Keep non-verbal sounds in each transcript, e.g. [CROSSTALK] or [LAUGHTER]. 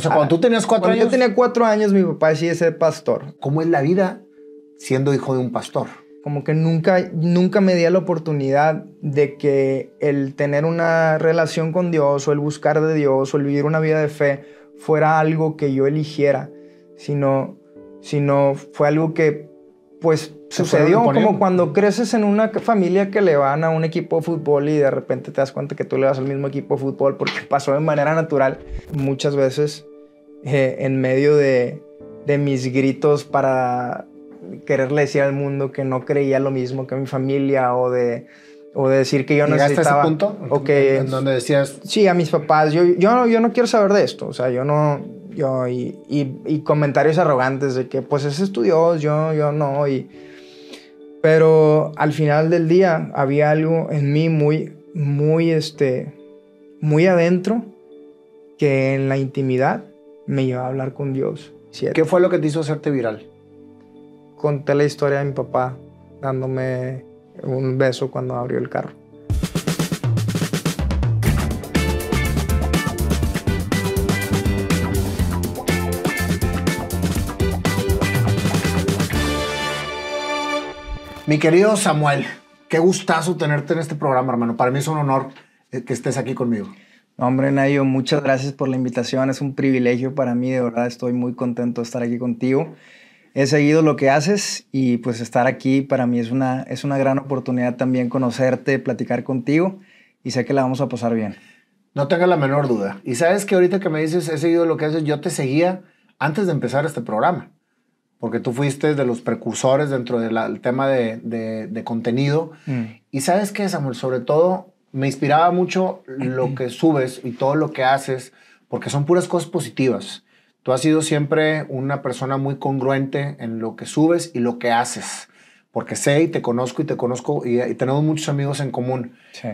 O sea, cuando tú tenías cuatro cuando años. Yo tenía cuatro años, mi papá decía ser pastor. ¿Cómo es la vida siendo hijo de un pastor? Como que nunca, nunca me di la oportunidad de que el tener una relación con Dios o el buscar de Dios o el vivir una vida de fe fuera algo que yo eligiera, sino, sino fue algo que pues sucedió como cuando creces en una familia que le van a un equipo de fútbol y de repente te das cuenta que tú le vas al mismo equipo de fútbol porque pasó de manera natural. Muchas veces eh, en medio de, mis gritos para quererle decir al mundo que no creía lo mismo que mi familia o de o de decir que yo necesitaba. ¿Llegaste a punto? en donde decías. Sí, a mis papás. Yo, yo, no, quiero saber de esto. O sea, yo no. Yo, y, comentarios arrogantes de que, pues, es estudioso, yo, yo no. Y, pero al final del día había algo en mí muy, muy, este, muy adentro que en la intimidad me llevaba a hablar con Dios. ¿Qué fue lo que te hizo hacerte viral? Conté la historia de mi papá dándome un beso cuando abrió el carro. Mi querido Samuel, qué gustazo tenerte en este programa, hermano. Para mí es un honor eh, que estés aquí conmigo. Hombre, Nayo, muchas gracias por la invitación. Es un privilegio para mí, de verdad estoy muy contento de estar aquí contigo. He seguido lo que haces y pues estar aquí para mí es una, es una gran oportunidad también conocerte, platicar contigo y sé que la vamos a pasar bien. No tenga la menor duda. Y sabes que ahorita que me dices, he seguido lo que haces, yo te seguía antes de empezar este programa, porque tú fuiste de los precursores dentro del tema de, contenido. Mm. Y sabes que Samuel, sobre todo me inspiraba mucho lo que subes y todo lo que haces, porque son puras cosas positivas. Tú has sido siempre una persona muy congruente en lo que subes y lo que haces, porque sé y te conozco y te conozco y, tenemos muchos amigos en común. Sí.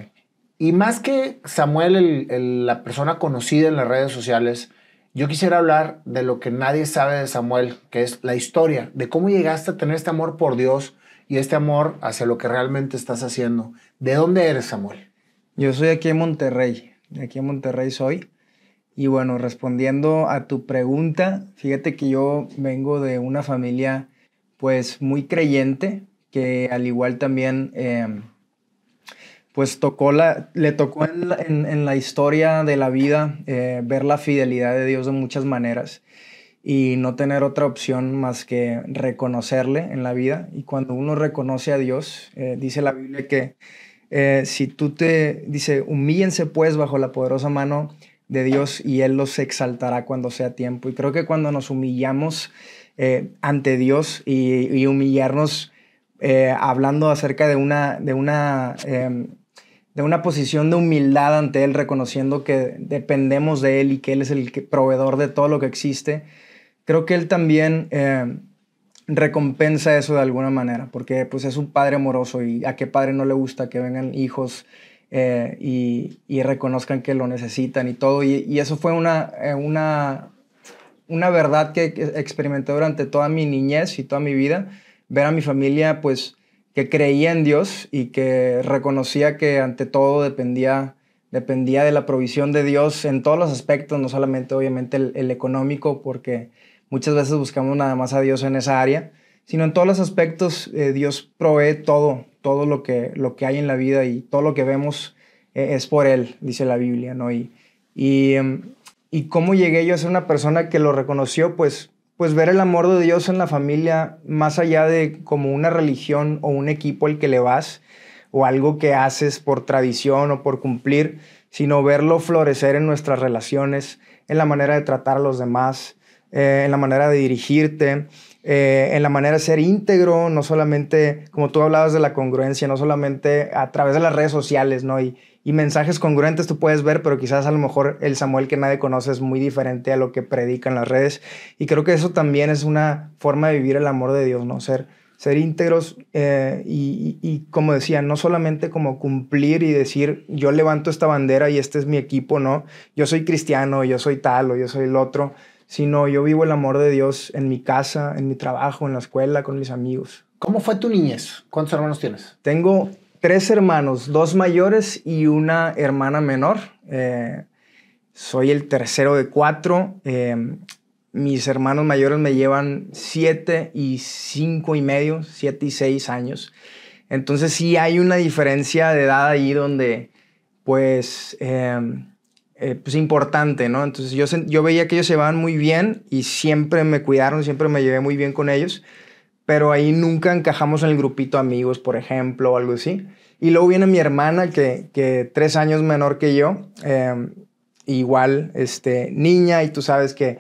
Y más que Samuel, la persona conocida en las redes sociales, yo quisiera hablar de lo que nadie sabe de Samuel, que es la historia, de cómo llegaste a tener este amor por Dios y este amor hacia lo que realmente estás haciendo. ¿De dónde eres, Samuel? Yo soy aquí en Monterrey, aquí en Monterrey soy. Y bueno, respondiendo a tu pregunta, fíjate que yo vengo de una familia pues muy creyente, que al igual también em, pues tocó la, le tocó en la, historia de la vida eh, ver la fidelidad de Dios de muchas maneras y no tener otra opción más que reconocerle en la vida. Y cuando uno reconoce a Dios, eh, dice la Biblia que eh, si tú te dice, humíllense pues bajo la poderosa mano de Dios y Él los exaltará cuando sea tiempo. Y creo que cuando nos humillamos eh, ante Dios y, humillarnos eh, hablando acerca de una, de, una, em, de una posición de humildad ante Él, reconociendo que dependemos de Él y que Él es el proveedor de todo lo que existe, creo que Él también em, recompensa eso de alguna manera, porque pues es un padre amoroso y a qué padre no le gusta que vengan hijos eh, y, reconozcan que lo necesitan y todo. Y, eso fue una, eh, una, una verdad que experimenté durante toda mi niñez y toda mi vida, ver a mi familia pues que creía en Dios y que reconocía que ante todo dependía, dependía de la provisión de Dios en todos los aspectos, no solamente obviamente el económico, porque Muchas veces buscamos nada más a Dios en esa área, sino en todos los aspectos eh, Dios provee todo, todo lo que, lo que hay en la vida y todo lo que vemos eh, es por Él, dice la Biblia, ¿no? Y, em, y, cómo llegué yo a ser una persona que lo reconoció, pues, pues ver el amor de Dios en la familia, más allá de como una religión o un equipo al que le vas, o algo que haces por tradición o por cumplir, sino verlo florecer en nuestras relaciones, en la manera de tratar a los demás, eh, en la manera de dirigirte, eh, en la manera de ser íntegro, no solamente, como tú hablabas de la congruencia, no solamente a través de las redes sociales, ¿no? Y, mensajes congruentes tú puedes ver, pero quizás a lo mejor el Samuel que nadie conoce es muy diferente a lo que predican las redes. Y creo que eso también es una forma de vivir el amor de Dios, ¿no? Ser, ser íntegros eh, y, y, como decía, no solamente como cumplir y decir, yo levanto esta bandera y este es mi equipo, ¿no? Yo soy cristiano, yo soy tal o yo soy el otro, sino yo vivo el amor de Dios en mi casa, en mi trabajo, en la escuela, con mis amigos. ¿Cómo fue tu niñez? ¿Cuántos hermanos tienes? Tengo tres hermanos, dos mayores y una hermana menor. Eh, soy el tercero de cuatro. Em, mis hermanos mayores me llevan siete y cinco y medio, siete y seis años. Entonces sí hay una diferencia de edad ahí donde, pues... Em, eh, pues importante, ¿no? Entonces yo, yo veía que ellos se llevaban muy bien y siempre me cuidaron, siempre me llevé muy bien con ellos, pero ahí nunca encajamos en el grupito amigos, por ejemplo, o algo así. Y luego viene mi hermana, que, que tres años menor que yo, em, igual, este, niña, y tú sabes que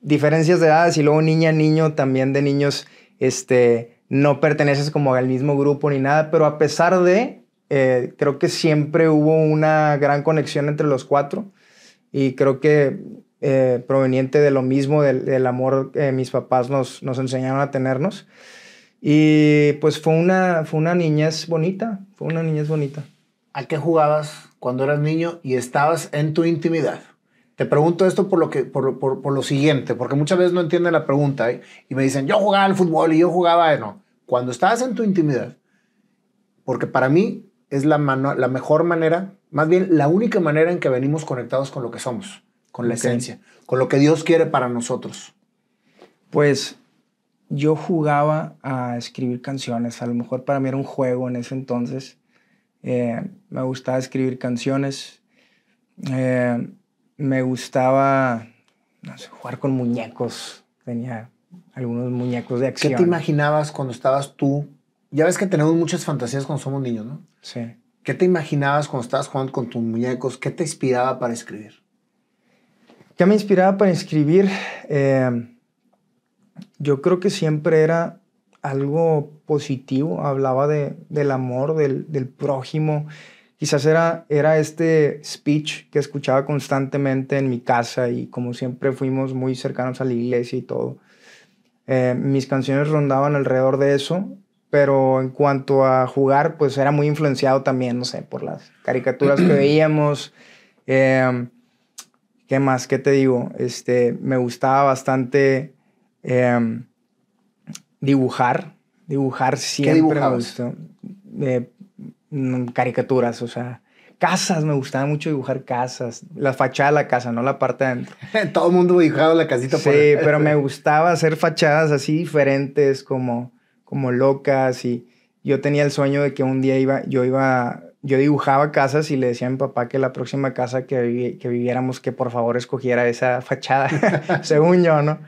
diferencias de edades y luego niña, niño, también de niños, este, no perteneces como al mismo grupo ni nada, pero a pesar de, eh, creo que siempre hubo una gran conexión entre los cuatro y creo que eh, proveniente de lo mismo, del, amor que eh, mis papás nos, nos enseñaron a tenernos. Y pues fue una, fue una niñez bonita, fue una niñez bonita. ¿A qué jugabas cuando eras niño y estabas en tu intimidad? Te pregunto esto por lo, que, por, por, por lo siguiente, porque muchas veces no entienden la pregunta y me dicen, yo jugaba al fútbol y yo jugaba, no. Cuando estabas en tu intimidad, porque para mí es la, la mejor manera, más bien la única manera en que venimos conectados con lo que somos, con la esencia, con lo que Dios quiere para nosotros. Pues yo jugaba a escribir canciones, a lo mejor para mí era un juego en ese entonces. Eh, me gustaba escribir canciones, eh, me gustaba no sé, jugar con muñecos, tenía algunos muñecos de acción. ¿Qué te imaginabas cuando estabas tú ya ves que tenemos muchas fantasías cuando somos niños, ¿no? Sí. ¿Qué te imaginabas cuando estabas jugando con tus muñecos? ¿Qué te inspiraba para escribir? ¿Qué me inspiraba para escribir? Eh, yo creo que siempre era algo positivo. Hablaba de, del amor, del, prójimo. Quizás era, era este speech que escuchaba constantemente en mi casa y como siempre fuimos muy cercanos a la iglesia y todo. Eh, mis canciones rondaban alrededor de eso pero en cuanto a jugar, pues era muy influenciado también, no sé, por las caricaturas que [CLEARS THROAT] veíamos. Em, ¿Qué más? ¿Qué te digo? Este, me gustaba bastante em, dibujar. Dibujar siempre ¿Qué me gustó. Mm, caricaturas, o sea, casas, me gustaba mucho dibujar casas, la fachada de la casa, no la parte de adentro. [LAUGHS] Todo el mundo dibujaba la casita. Sí, pero me [LAUGHS] gustaba hacer fachadas así diferentes, como como locas y yo tenía el sueño de que un día iba, yo iba, yo dibujaba casas y le decía a mi papá que la próxima casa que, que viviéramos, que por favor escogiera esa fachada, [LAUGHS] según yo, ¿no?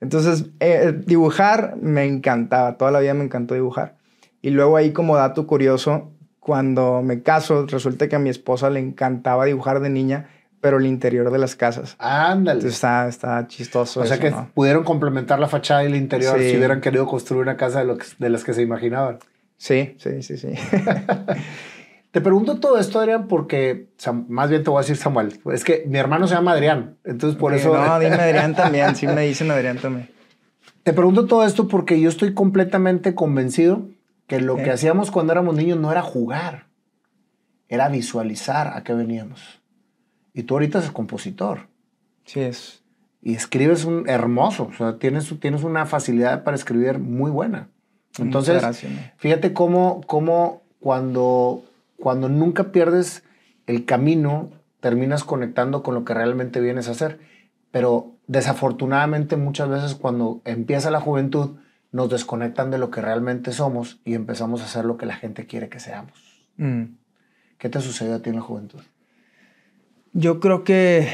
Entonces, eh, dibujar me encantaba, toda la vida me encantó dibujar. Y luego ahí como dato curioso, cuando me caso, resulta que a mi esposa le encantaba dibujar de niña pero el interior de las casas. Ándale. está, está chistoso. O sea que pudieron complementar la fachada y el interior si hubieran querido construir una casa de, lo de las que se imaginaban. Sí, sí, sí, sí. [LAUGHS] te pregunto todo esto, Adrián, porque más bien te voy a decir Samuel. Es que mi hermano se llama Adrián, entonces por eso. No, [LAUGHS] dime Adrián también. Sí, me dicen Adrián también. Te pregunto todo esto porque yo estoy completamente convencido que lo que hacíamos cuando éramos niños no era jugar, era visualizar a qué veníamos. Y tú ahorita eres compositor. Sí es. Y escribes un hermoso, o sea, tienes, tienes una facilidad para escribir muy buena. Entonces, fíjate cómo, cuando, cuando nunca pierdes el camino, terminas conectando con lo que realmente vienes a hacer. Pero desafortunadamente muchas veces cuando empieza la juventud, nos desconectan de lo que realmente somos y empezamos a hacer lo que la gente quiere que seamos. Mm. ¿Qué te sucedió a ti en la juventud? Yo creo que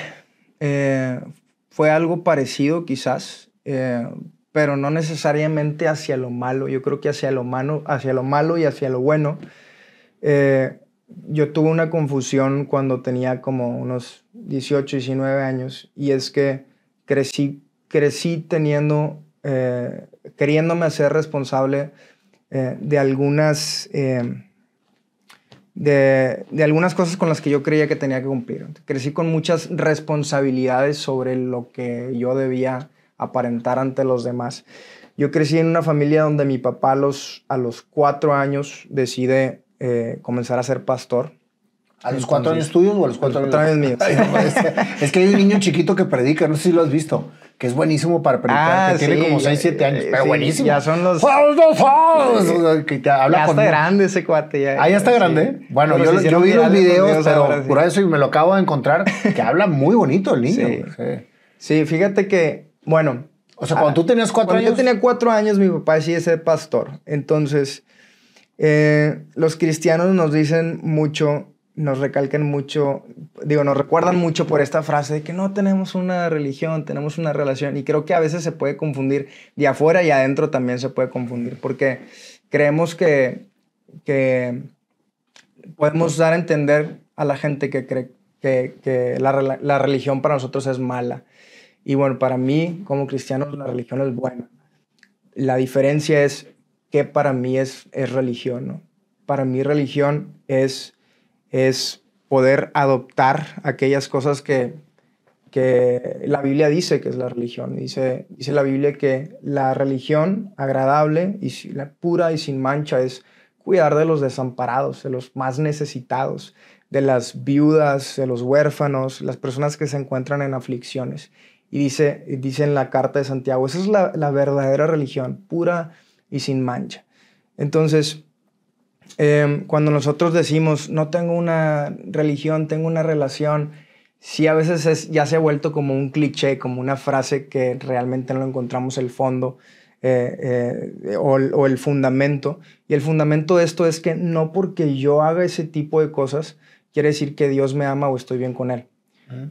eh, fue algo parecido quizás, eh, pero no necesariamente hacia lo malo. Yo creo que hacia lo malo, hacia lo malo y hacia lo bueno. Eh, yo tuve una confusión cuando tenía como unos 18, 19 años y es que crecí, crecí teniendo, queriéndome hacer responsable de algunas de, de, algunas cosas con las que yo creía que tenía que cumplir. Crecí con muchas responsabilidades sobre lo que yo debía aparentar ante los demás. Yo crecí en una familia donde mi papá a los, a los cuatro años decide eh, comenzar a ser pastor. ¿A los cuatro años tuyos o a los cuatro, años, años [LAUGHS] míos? es que hay un niño chiquito que predica, no sé si lo has visto es buenísimo para predicar, ah, que tiene como 6, 7 años, eh, pero buenísimo. Ya son los... [LAUGHS] que te habla ya está grande ese cuate. Ya, ah, ya está grande. Bueno, yo, vi los videos, pero por eso y me lo acabo de encontrar, que [LAUGHS] habla muy bonito el niño. Sí, fíjate que, bueno... O sea, cuando ah, tú tenías cuatro años... yo tenía cuatro años, mi papá decía ser pastor. Entonces, eh, los cristianos nos dicen mucho nos recalcan mucho, digo, nos recuerdan mucho por esta frase de que no tenemos una religión, tenemos una relación. Y creo que a veces se puede confundir de afuera y adentro también se puede confundir, porque creemos que, podemos dar a entender a la gente que cree que, la, religión para nosotros es mala. Y bueno, para mí, como cristiano, la religión es buena. La diferencia es que para mí es, es religión, ¿no? Para mí religión es es poder adoptar aquellas cosas que, que la Biblia dice que es la religión. Dice, dice la Biblia que la religión agradable y pura y sin mancha es cuidar de los desamparados, de los más necesitados, de las viudas, de los huérfanos, las personas que se encuentran en aflicciones. Y dice, dice en la carta de Santiago, esa es la, la verdadera religión, pura y sin mancha. Entonces, Em, cuando nosotros decimos, no tengo una religión, tengo una relación, sí a veces es, ya se ha vuelto como un cliché, como una frase que realmente no encontramos el fondo eh, eh, o, el fundamento. Y el fundamento de esto es que no porque yo haga ese tipo de cosas, quiere decir que Dios me ama o estoy bien con Él.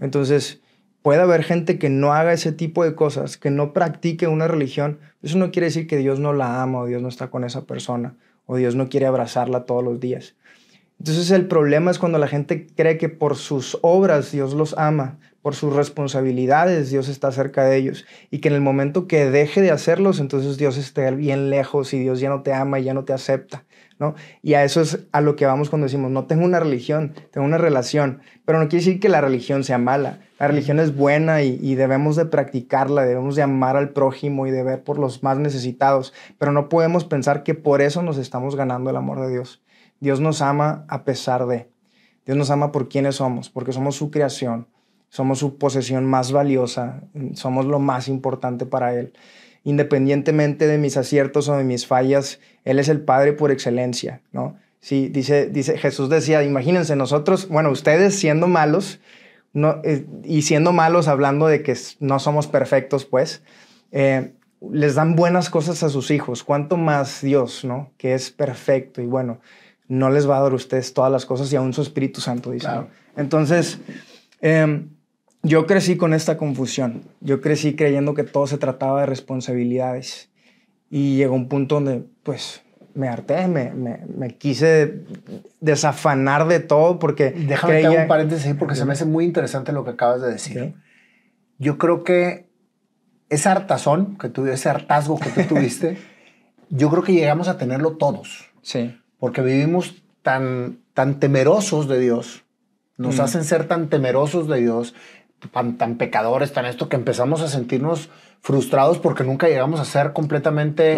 Entonces, puede haber gente que no haga ese tipo de cosas, que no practique una religión. Eso no quiere decir que Dios no la ama o Dios no está con esa persona o Dios no quiere abrazarla todos los días. Entonces el problema es cuando la gente cree que por sus obras Dios los ama, por sus responsabilidades, Dios está cerca de ellos. Y que en el momento que deje de hacerlos, entonces Dios esté bien lejos y Dios ya no te ama y ya no te acepta. ¿no? Y a eso es a lo que vamos cuando decimos, no tengo una religión, tengo una relación. Pero no quiere decir que la religión sea mala. La religión es buena y, y debemos de practicarla, debemos de amar al prójimo y de ver por los más necesitados. Pero no podemos pensar que por eso nos estamos ganando el amor de Dios. Dios nos ama a pesar de. Dios nos ama por quienes somos, porque somos su creación, somos su posesión más valiosa, somos lo más importante para Él. Independientemente de mis aciertos o de mis fallas, Él es el Padre por excelencia, ¿no? Sí, dice, dice, Jesús decía, imagínense nosotros, bueno, ustedes siendo malos, no, eh, y siendo malos hablando de que no somos perfectos, pues, eh, les dan buenas cosas a sus hijos, cuánto más Dios, ¿no? Que es perfecto y bueno, no les va a dar a ustedes todas las cosas y aún su Espíritu Santo, dice. Entonces, eh, yo crecí con esta confusión. Yo crecí creyendo que todo se trataba de responsabilidades. Y llegó un punto donde, pues, me harté, me, me, quise desafanar de todo porque. Déjame un paréntesis ahí porque se me hace muy interesante lo que acabas de decir. Yo creo que ese hartazón que tuviste, ese hartazgo que tú [LAUGHS] tuviste, yo creo que llegamos a tenerlo todos. Sí. Porque vivimos tan, tan temerosos de Dios, nos hacen ser tan temerosos de Dios tan, pecadores, tan esto, que empezamos a sentirnos frustrados porque nunca llegamos a ser completamente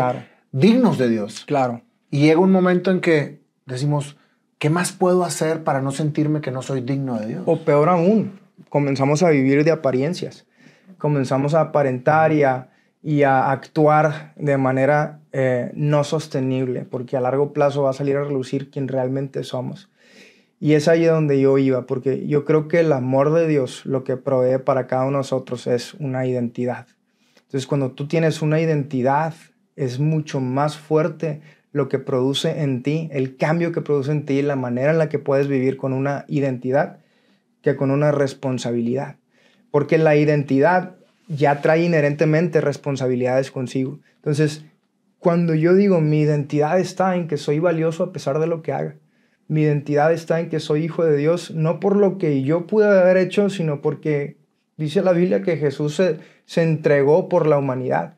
dignos de Dios. Claro. Y llega un momento en que decimos, ¿qué más puedo hacer para no sentirme que no soy digno de Dios? O peor aún, comenzamos a vivir de apariencias, comenzamos a aparentar y a, actuar de manera eh, no sostenible, porque a largo plazo va a salir a relucir quien realmente somos. Y es ahí donde yo iba, porque yo creo que el amor de Dios lo que provee para cada uno de nosotros es una identidad. Entonces, cuando tú tienes una identidad, es mucho más fuerte lo que produce en ti, el cambio que produce en ti, la manera en la que puedes vivir con una identidad que con una responsabilidad. Porque la identidad ya trae inherentemente responsabilidades consigo. Entonces, cuando yo digo mi identidad está en que soy valioso a pesar de lo que haga, mi identidad está en que soy hijo de Dios, no por lo que yo pude haber hecho, sino porque dice la Biblia que Jesús se, entregó por la humanidad.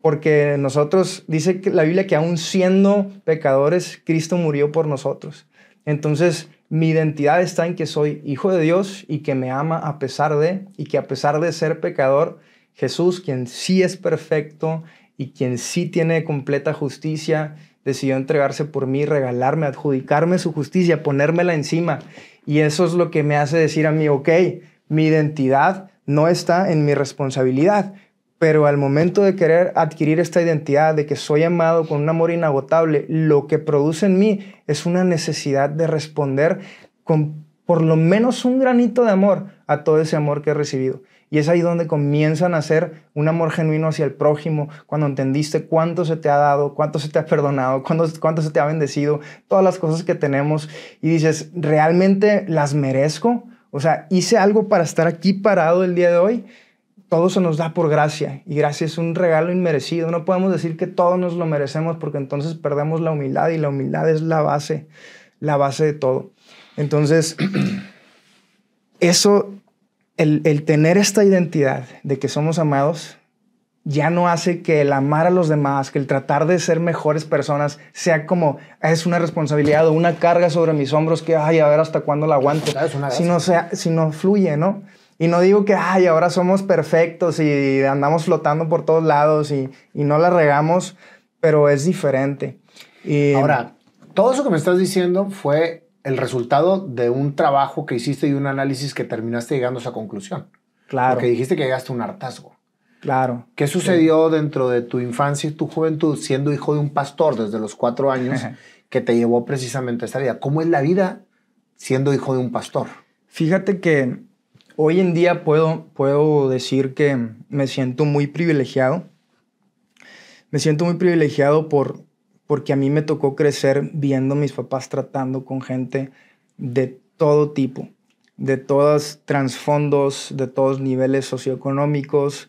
Porque nosotros, dice la Biblia que aún siendo pecadores, Cristo murió por nosotros. Entonces, mi identidad está en que soy hijo de Dios y que me ama a pesar de, y que a pesar de ser pecador, Jesús, quien sí es perfecto y quien sí tiene completa justicia, decidió entregarse por mí, regalarme, adjudicarme su justicia, ponérmela encima. Y eso es lo que me hace decir a mí, ok, mi identidad no está en mi responsabilidad, pero al momento de querer adquirir esta identidad de que soy amado con un amor inagotable, lo que produce en mí es una necesidad de responder con por lo menos un granito de amor a todo ese amor que he recibido. Y es ahí donde comienzan a hacer un amor genuino hacia el prójimo, cuando entendiste cuánto se te ha dado, cuánto se te ha perdonado, cuánto, cuánto se te ha bendecido, todas las cosas que tenemos y dices, ¿realmente las merezco? O sea, hice algo para estar aquí parado el día de hoy. Todo se nos da por gracia y gracia es un regalo inmerecido. No podemos decir que todo nos lo merecemos porque entonces perdemos la humildad y la humildad es la base, la base de todo. Entonces, [CLEARS THROAT] eso el, tener esta identidad de que somos amados ya no hace que el amar a los demás, que el tratar de ser mejores personas sea como ah, es una responsabilidad o una carga sobre mis hombros que, ay, a ver hasta cuándo la aguanto. Si no, si no fluye, ¿no? Y no digo que, ay, ahora somos perfectos y andamos flotando por todos lados y, y no la regamos, pero es diferente. Y, ahora, todo eso que me estás diciendo fue el resultado de un trabajo que hiciste y un análisis que terminaste llegando a esa conclusión. Claro. Porque dijiste que llegaste a un hartazgo. Claro. ¿Qué sucedió dentro de tu infancia y tu juventud siendo hijo de un pastor desde los cuatro años [LAUGHS] que te llevó precisamente a esta vida? ¿Cómo es la vida siendo hijo de un pastor? Fíjate que hoy en día puedo, puedo decir que me siento muy privilegiado. Me siento muy privilegiado por, porque a mí me tocó crecer viendo a mis papás tratando con gente de todo tipo, de todos trasfondos, de todos niveles socioeconómicos,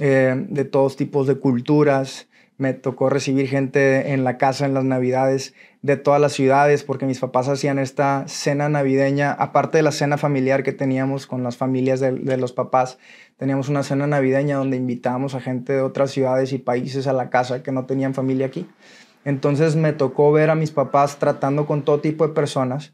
eh, de todos tipos de culturas. Me tocó recibir gente en la casa en las navidades de todas las ciudades porque mis papás hacían esta cena navideña, aparte de la cena familiar que teníamos con las familias de los papás, teníamos una cena navideña donde invitábamos a gente de otras ciudades y países a la casa que no tenían familia aquí. Entonces me tocó ver a mis papás tratando con todo tipo de personas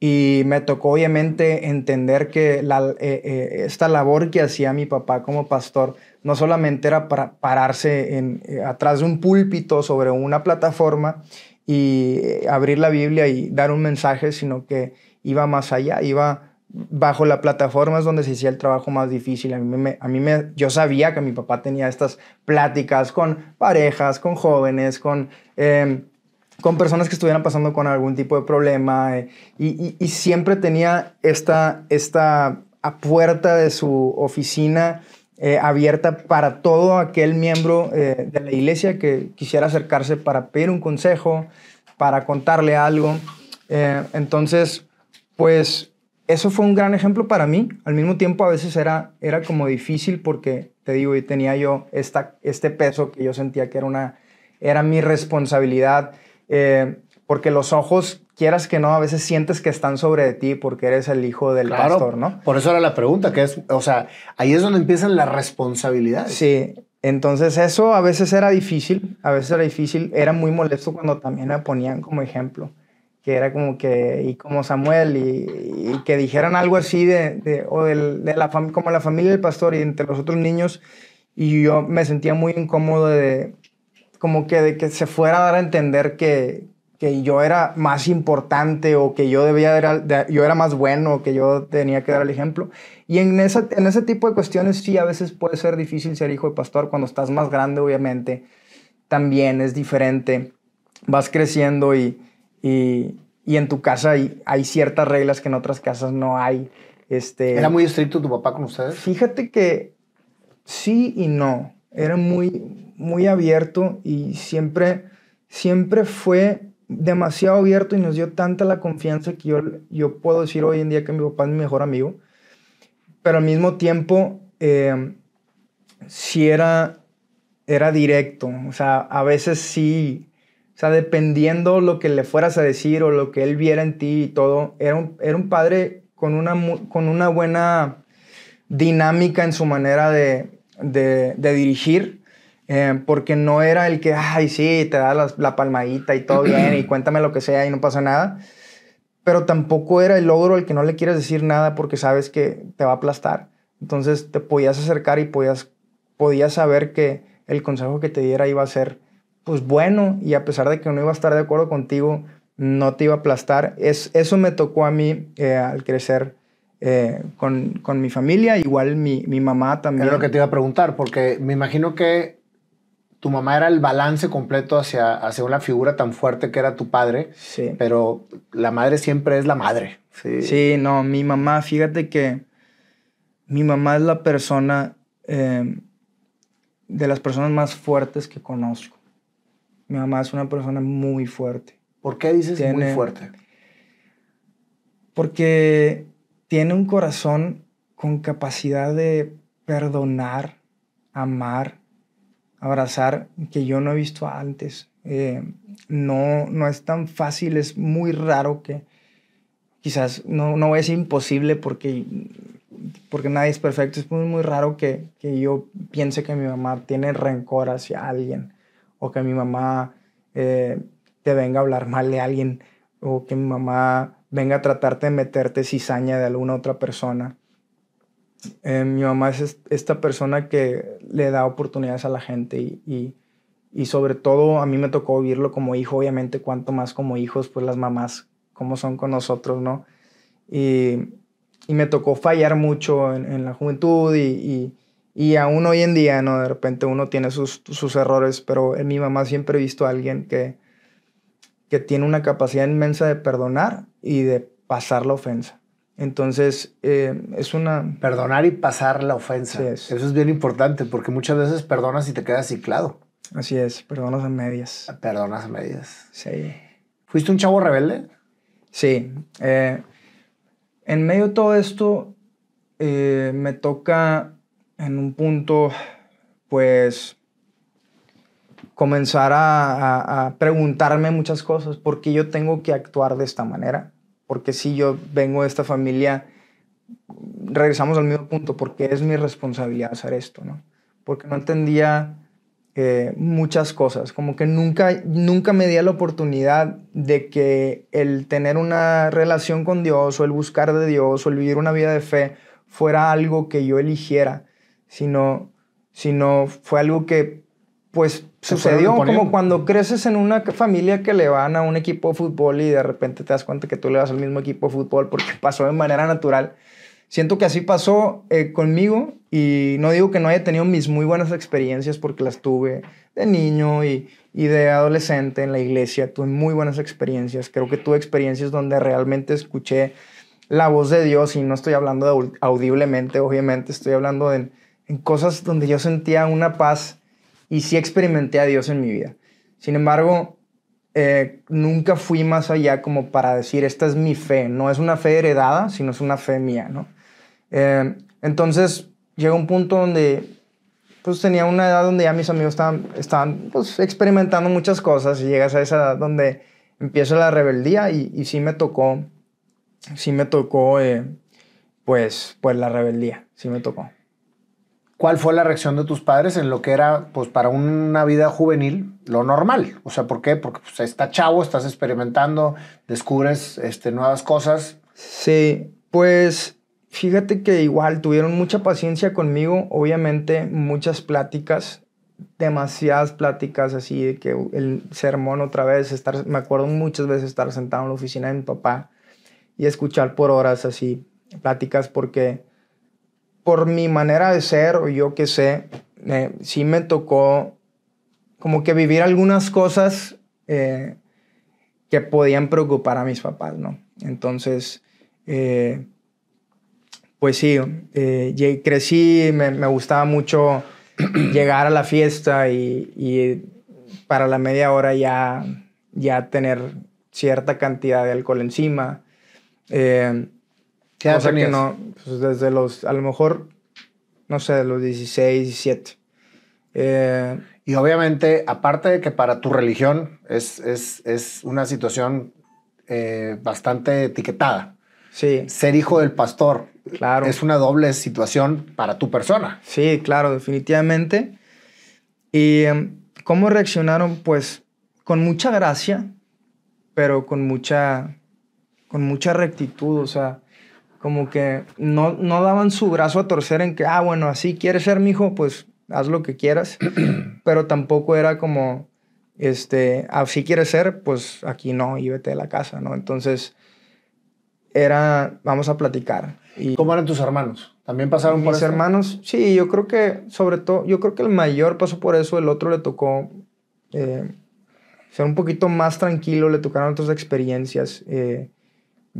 y me tocó obviamente entender que eh, eh, esta labor que hacía mi papá como pastor no solamente era para pararse eh, atrás de un púlpito sobre una plataforma y abrir la Biblia y dar un mensaje, sino que iba más allá, iba bajo la plataforma es donde se hacía el trabajo más difícil. A mí, me, yo sabía que mi papá tenía estas pláticas con parejas, con jóvenes, con, em, con personas que estuvieran pasando con algún tipo de problema eh, y, siempre tenía esta, esta puerta de su oficina eh, abierta para todo aquel miembro eh, de la iglesia que quisiera acercarse para pedir un consejo, para contarle algo. entonces, pues eso fue un gran ejemplo para mí. Al mismo tiempo a veces era, era como difícil porque, te digo, y tenía yo esta, este peso que yo sentía que era, una, era mi responsabilidad, eh, porque los ojos, quieras que no, a veces sientes que están sobre ti porque eres el hijo del pastor, ¿no? Por eso era la pregunta, que es, o sea, ahí es donde empiezan las responsabilidades. Sí, entonces eso a veces era difícil, a veces era difícil, era muy molesto cuando también me ponían como ejemplo que era como que, y como Samuel, y, que dijeran algo así de, de o de la como la familia del pastor y entre los otros niños, y yo me sentía muy incómodo de, como que de que se fuera a dar a entender que, que yo era más importante o que yo debía de, yo era más bueno o que yo tenía que dar el ejemplo. Y en, en ese tipo de cuestiones sí a veces puede ser difícil ser hijo de pastor cuando estás más grande, obviamente. También es diferente. Vas creciendo y, y, y en tu casa hay, hay, ciertas reglas que en otras casas no hay. Este, ¿Era muy estricto tu papá con ustedes? Fíjate que sí y no. Era muy, muy abierto y siempre, siempre fue demasiado abierto y nos dio tanta la confianza que yo, yo puedo decir hoy en día que mi papá es mi mejor amigo. Pero al mismo tiempo, eh, sí era, era directo. O sea, a veces sí o sea, dependiendo lo que le fueras a decir o lo que él viera en ti y todo, era un, era un padre con una, con una buena dinámica en su manera de, dirigir, eh, porque no era el que, ay, sí, te da la, palmadita y todo bien y cuéntame lo que sea y no pasa nada, pero tampoco era el logro al que no le quieres decir nada porque sabes que te va a aplastar. Entonces te podías acercar y podías, podías saber que el consejo que te diera iba a ser pues bueno, y a pesar de que no iba a estar de acuerdo contigo, no te iba a aplastar. Es, eso me tocó a mí eh, al crecer eh, con, con, mi familia, igual mi, mi mamá también. Era lo que te iba a preguntar, porque me imagino que tu mamá era el balance completo hacia, hacia una figura tan fuerte que era tu padre, sí. pero la madre siempre es la madre. Sí. no, mi mamá, fíjate que mi mamá es la persona eh, de las personas más fuertes que conozco. Mi mamá es una persona muy fuerte. ¿Por qué dices muy fuerte? Porque tiene un corazón con capacidad de perdonar, amar, abrazar, que yo no he visto antes. Eh, no, no es tan fácil, es muy raro que quizás, no, no es imposible porque, porque nadie es perfecto, es muy, muy raro que, que yo piense que mi mamá tiene rencor hacia alguien o que mi mamá eh, te venga a hablar mal de alguien o que mi mamá venga a tratarte de meterte cizaña de alguna otra persona. Eh, mi mamá es esta persona que le da oportunidades a la gente y, sobre todo a mí me tocó vivirlo como hijo, obviamente cuanto más como hijos, pues las mamás, como son con nosotros, ¿no? Y, me tocó fallar mucho en la juventud y, y aún hoy en día, ¿no? De repente uno tiene sus, sus errores, pero en mi mamá siempre he visto a alguien que, que tiene una capacidad inmensa de perdonar y de pasar la ofensa. Entonces, eh, es una... Perdonar y pasar la ofensa. Eso es bien importante porque muchas veces perdonas y te quedas ciclado. Así es, perdonas a medias. Perdonas a medias. Sí. ¿Fuiste un chavo rebelde? Sí. Eh, en medio de todo esto, eh, me toca en un punto, pues, comenzar a, preguntarme muchas cosas. ¿Por qué yo tengo que actuar de esta manera? Porque si yo vengo de esta familia, regresamos al mismo punto, porque es mi responsabilidad hacer esto, ¿no? Porque no entendía eh, muchas cosas, como que nunca, nunca me di la oportunidad de que el tener una relación con Dios o el buscar de Dios o el vivir una vida de fe fuera algo que yo eligiera, sino, sino fue algo que pues sucedió como cuando creces en una familia que le van a un equipo de fútbol y de repente te das cuenta que tú le vas al mismo equipo de fútbol porque [LAUGHS] pasó de manera natural. Siento que así pasó eh, conmigo y no digo que no haya tenido mis muy buenas experiencias porque las tuve de niño y, de adolescente en la iglesia. Tuve muy buenas experiencias. Creo que tuve experiencias donde realmente escuché la voz de Dios y no estoy hablando audiblemente, obviamente, estoy hablando de en cosas donde yo sentía una paz y sí experimenté a Dios en mi vida. Sin embargo, eh, nunca fui más allá como para decir, esta es mi fe, no es una fe heredada, sino es una fe mía, ¿no? Eh, entonces, llegó un punto donde pues tenía una edad donde ya mis amigos estaban, pues, experimentando muchas cosas y llegas a esa edad donde empieza la rebeldía y, sí me tocó, sí me tocó, eh, pues, pues la rebeldía, sí me tocó. ¿Cuál fue la reacción de tus padres en lo que era, pues, para una vida juvenil, lo normal? O sea, ¿por qué? Porque pues, está chavo, estás experimentando, descubres este, nuevas cosas. Sí, pues, fíjate que igual tuvieron mucha paciencia conmigo, obviamente, muchas pláticas, demasiadas pláticas así, de que el sermón otra vez, estar, me acuerdo muchas veces estar sentado en la oficina de mi papá y escuchar por horas así pláticas porque por mi manera de ser o yo qué sé, eh, sí me tocó como que vivir algunas cosas eh, que podían preocupar a mis papás, ¿no? Entonces, eh, pues sí, crecí, me, gustaba mucho [CLEARS THROAT] llegar a la fiesta y, para la media hora ya, ya tener cierta cantidad de alcohol encima. Eh, ¿Qué no, pues, desde los, a lo mejor, no sé, los 16, 17. Eh, y obviamente, aparte de que para tu religión es, es, una situación eh, bastante etiquetada. Sí. Ser hijo del pastor claro. es una doble situación para tu persona. Sí, claro, definitivamente. ¿Y em, cómo reaccionaron? Pues con mucha gracia, pero con mucha, con mucha rectitud. O sea, como que no, daban su brazo a torcer en que, ah, bueno, así quieres ser mi hijo, pues haz lo que quieras, [CLEARS THROAT] pero tampoco era como, este, así quieres ser, pues aquí no, y vete de la casa, ¿no? Entonces era, vamos a platicar. Y ¿Cómo eran tus hermanos? ¿También pasaron por eso? Mis hermanos, sí, yo creo que, sobre todo, yo creo que el mayor pasó por eso, el otro le tocó eh, ser un poquito más tranquilo, le tocaron otras experiencias. Eh,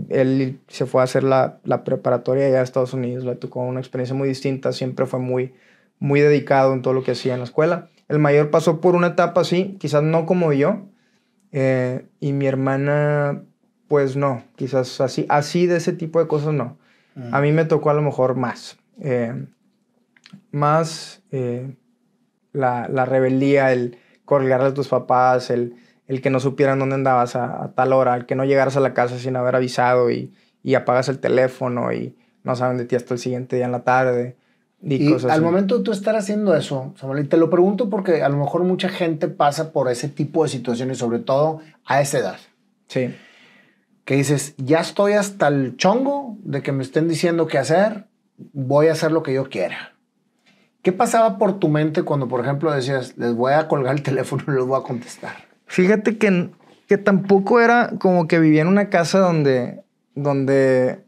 él se fue a hacer la, preparatoria allá a Estados Unidos, le tocó una experiencia muy distinta, siempre fue muy, muy dedicado en todo lo que hacía en la escuela. El mayor pasó por una etapa así, quizás no como yo, eh, y mi hermana, pues no, quizás así, así de ese tipo de cosas no. Mm. A mí me tocó a lo mejor más, eh, más eh, la, la, rebeldía, el colgarle a tus papás, el el que no supieran dónde andabas a, tal hora, el que no llegaras a la casa sin haber avisado y, apagas el teléfono y no saben de ti hasta el siguiente día en la tarde. Y, al momento de tú estar haciendo eso, Samuel, y te lo pregunto porque a lo mejor mucha gente pasa por ese tipo de situaciones, sobre todo a esa edad. Sí. Que dices, ya estoy hasta el chongo de que me estén diciendo qué hacer, voy a hacer lo que yo quiera. ¿Qué pasaba por tu mente cuando, por ejemplo, decías, les voy a colgar el teléfono y [LAUGHS] les voy a contestar? Fíjate que, que tampoco era como que vivía en una casa donde, donde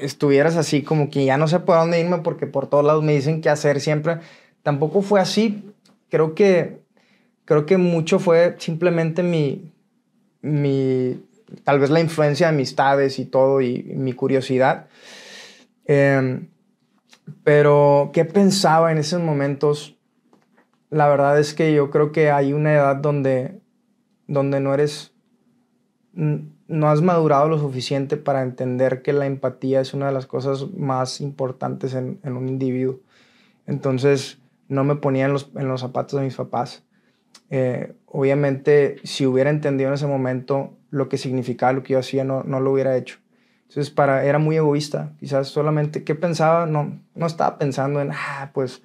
estuvieras así como que ya no sé por dónde irme porque por todos lados me dicen qué hacer siempre. Tampoco fue así. Creo que, creo que mucho fue simplemente mi, tal vez la influencia de amistades y todo y, mi curiosidad. Em, pero, ¿qué pensaba en esos momentos? la verdad es que yo creo que hay una edad donde, donde no eres, no has madurado lo suficiente para entender que la empatía es una de las cosas más importantes en, un individuo. Entonces, no me ponía en los, en los zapatos de mis papás. Eh, obviamente, si hubiera entendido en ese momento lo que significaba lo que yo hacía, no, no lo hubiera hecho. Entonces, para, era muy egoísta. Quizás solamente, ¿qué pensaba? No, no estaba pensando en, ah, pues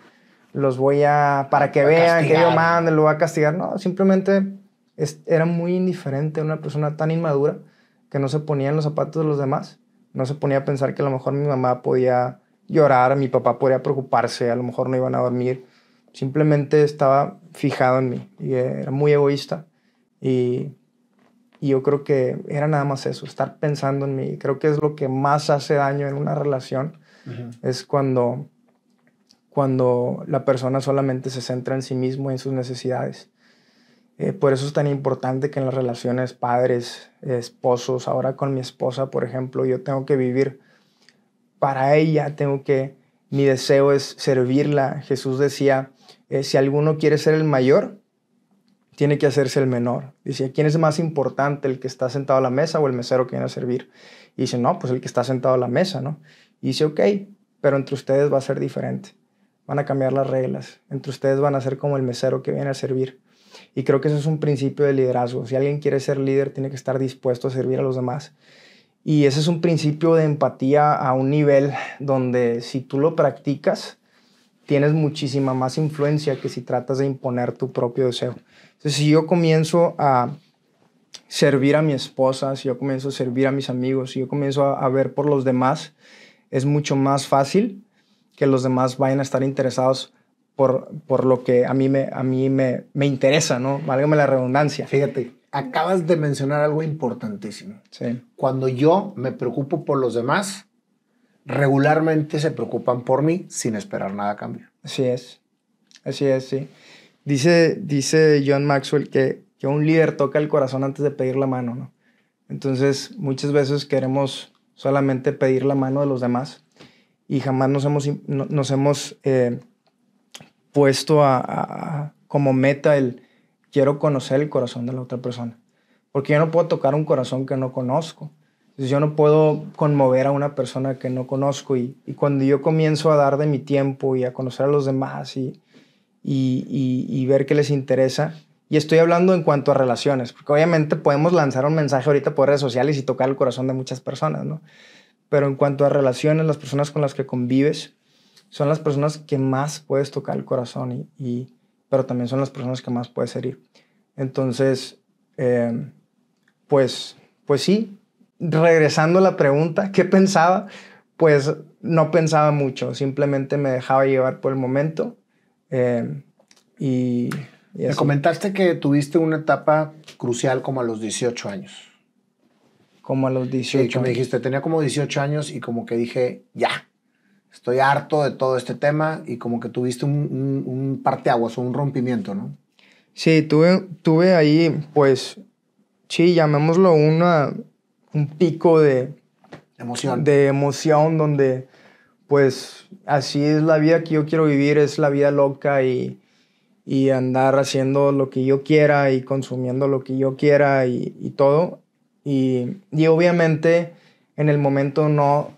los voy a, para que vean que yo mando, lo voy a castigar. No, simplemente era muy indiferente una persona tan inmadura que no se ponía en los zapatos de los demás, no se ponía a pensar que a lo mejor mi mamá podía llorar, mi papá podía preocuparse, a lo mejor no iban a dormir. Simplemente estaba fijado en mí y era muy egoísta. Y, yo creo que era nada más eso, estar pensando en mí. Creo que es lo que más hace daño en una relación. Es cuando cuando la persona solamente se centra en sí mismo y en sus necesidades. Eh, por eso es tan importante que en las relaciones padres, esposos, ahora con mi esposa, por ejemplo, yo tengo que vivir para ella, tengo que, mi deseo es servirla. Jesús decía, eh, si alguno quiere ser el mayor, tiene que hacerse el menor. Dice, ¿quién es más importante, el que está sentado a la mesa o el mesero que viene a servir? Y dice, no, pues el que está sentado a la mesa, ¿no? Y dice, ok, pero entre ustedes va a ser diferente van a cambiar las reglas, entre ustedes van a ser como el mesero que viene a servir. Y creo que eso es un principio de liderazgo. Si alguien quiere ser líder, tiene que estar dispuesto a servir a los demás. Y ese es un principio de empatía a un nivel donde si tú lo practicas, tienes muchísima más influencia que si tratas de imponer tu propio deseo. Entonces, si yo comienzo a servir a mi esposa, si yo comienzo a servir a mis amigos, si yo comienzo a, a ver por los demás, es mucho más fácil que los demás vayan a estar interesados por, por lo que a mí, me, a mí me, me interesa, ¿no? Válgame la redundancia. Fíjate, acabas de mencionar algo importantísimo. Sí. Cuando yo me preocupo por los demás, regularmente se preocupan por mí sin esperar nada a cambio. Así es, así es, sí. Dice, dice John Maxwell que, que un líder toca el corazón antes de pedir la mano, ¿no? Entonces, muchas veces queremos solamente pedir la mano de los demás y jamás nos hemos, nos hemos eh, puesto a, como meta el quiero conocer el corazón de la otra persona. Porque yo no puedo tocar un corazón que no conozco. yo no puedo conmover a una persona que no conozco. Y, cuando yo comienzo a dar de mi tiempo y a conocer a los demás y, y, y ver qué les interesa, y estoy hablando en cuanto a relaciones, porque obviamente podemos lanzar un mensaje ahorita por redes sociales y tocar el corazón de muchas personas, ¿no? Pero en cuanto a relaciones, las personas con las que convives son las personas que más puedes tocar el corazón, y, pero también son las personas que más puedes herir. Entonces, em, pues, pues sí, regresando a la pregunta, ¿qué pensaba? Pues no pensaba mucho, simplemente me dejaba llevar por el momento. Em, y, y Me comentaste que tuviste una etapa crucial como a los 18 años. Como a los 18. Sí, me dijiste, tenía como 18 años y como que dije, ya, estoy harto de todo este tema y como que tuviste un, un, parteaguas o un rompimiento, ¿no? Sí, tuve, tuve ahí, pues, sí, llamémoslo una, un pico de... Emoción. De emoción donde, pues, así es la vida que yo quiero vivir, es la vida loca y, y andar haciendo lo que yo quiera y consumiendo lo que yo quiera y, y todo. Y, obviamente en el momento no,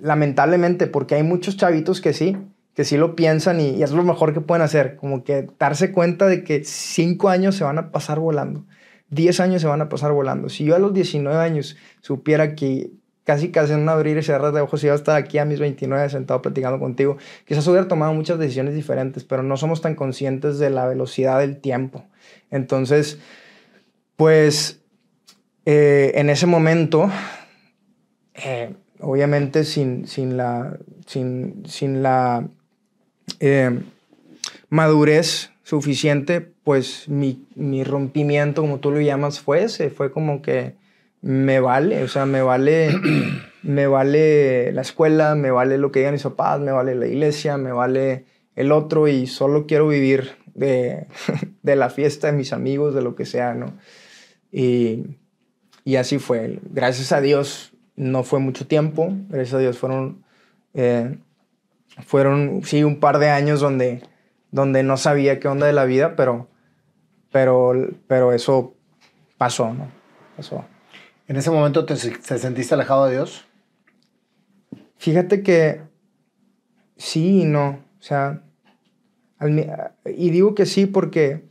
lamentablemente, porque hay muchos chavitos que sí, que sí lo piensan y, es lo mejor que pueden hacer, como que darse cuenta de que cinco años se van a pasar volando, diez años se van a pasar volando. Si yo a los 19 años supiera que casi casi en un abrir y cerrar de ojos iba a estar aquí a mis 29 sentado platicando contigo, quizás hubiera tomado muchas decisiones diferentes, pero no somos tan conscientes de la velocidad del tiempo. Entonces, pues eh, en ese momento, eh, obviamente sin, sin, la, sin, la eh, madurez suficiente, pues mi, rompimiento, como tú lo llamas, fue ese. Fue como que me vale, o sea, me vale, [CLEARS THROAT] me vale la escuela, me vale lo que digan mis papás, me vale la iglesia, me vale el otro y solo quiero vivir de, [LAUGHS] de la fiesta de mis amigos, de lo que sea, ¿no? Y y así fue. Gracias a Dios no fue mucho tiempo. Gracias a Dios fueron, eh, fueron sí, un par de años donde, donde no sabía qué onda de la vida, pero, pero, pero eso pasó, ¿no? Pasó. ¿En ese momento te, te sentiste alejado de Dios? Fíjate que sí y no. O sea, y digo que sí porque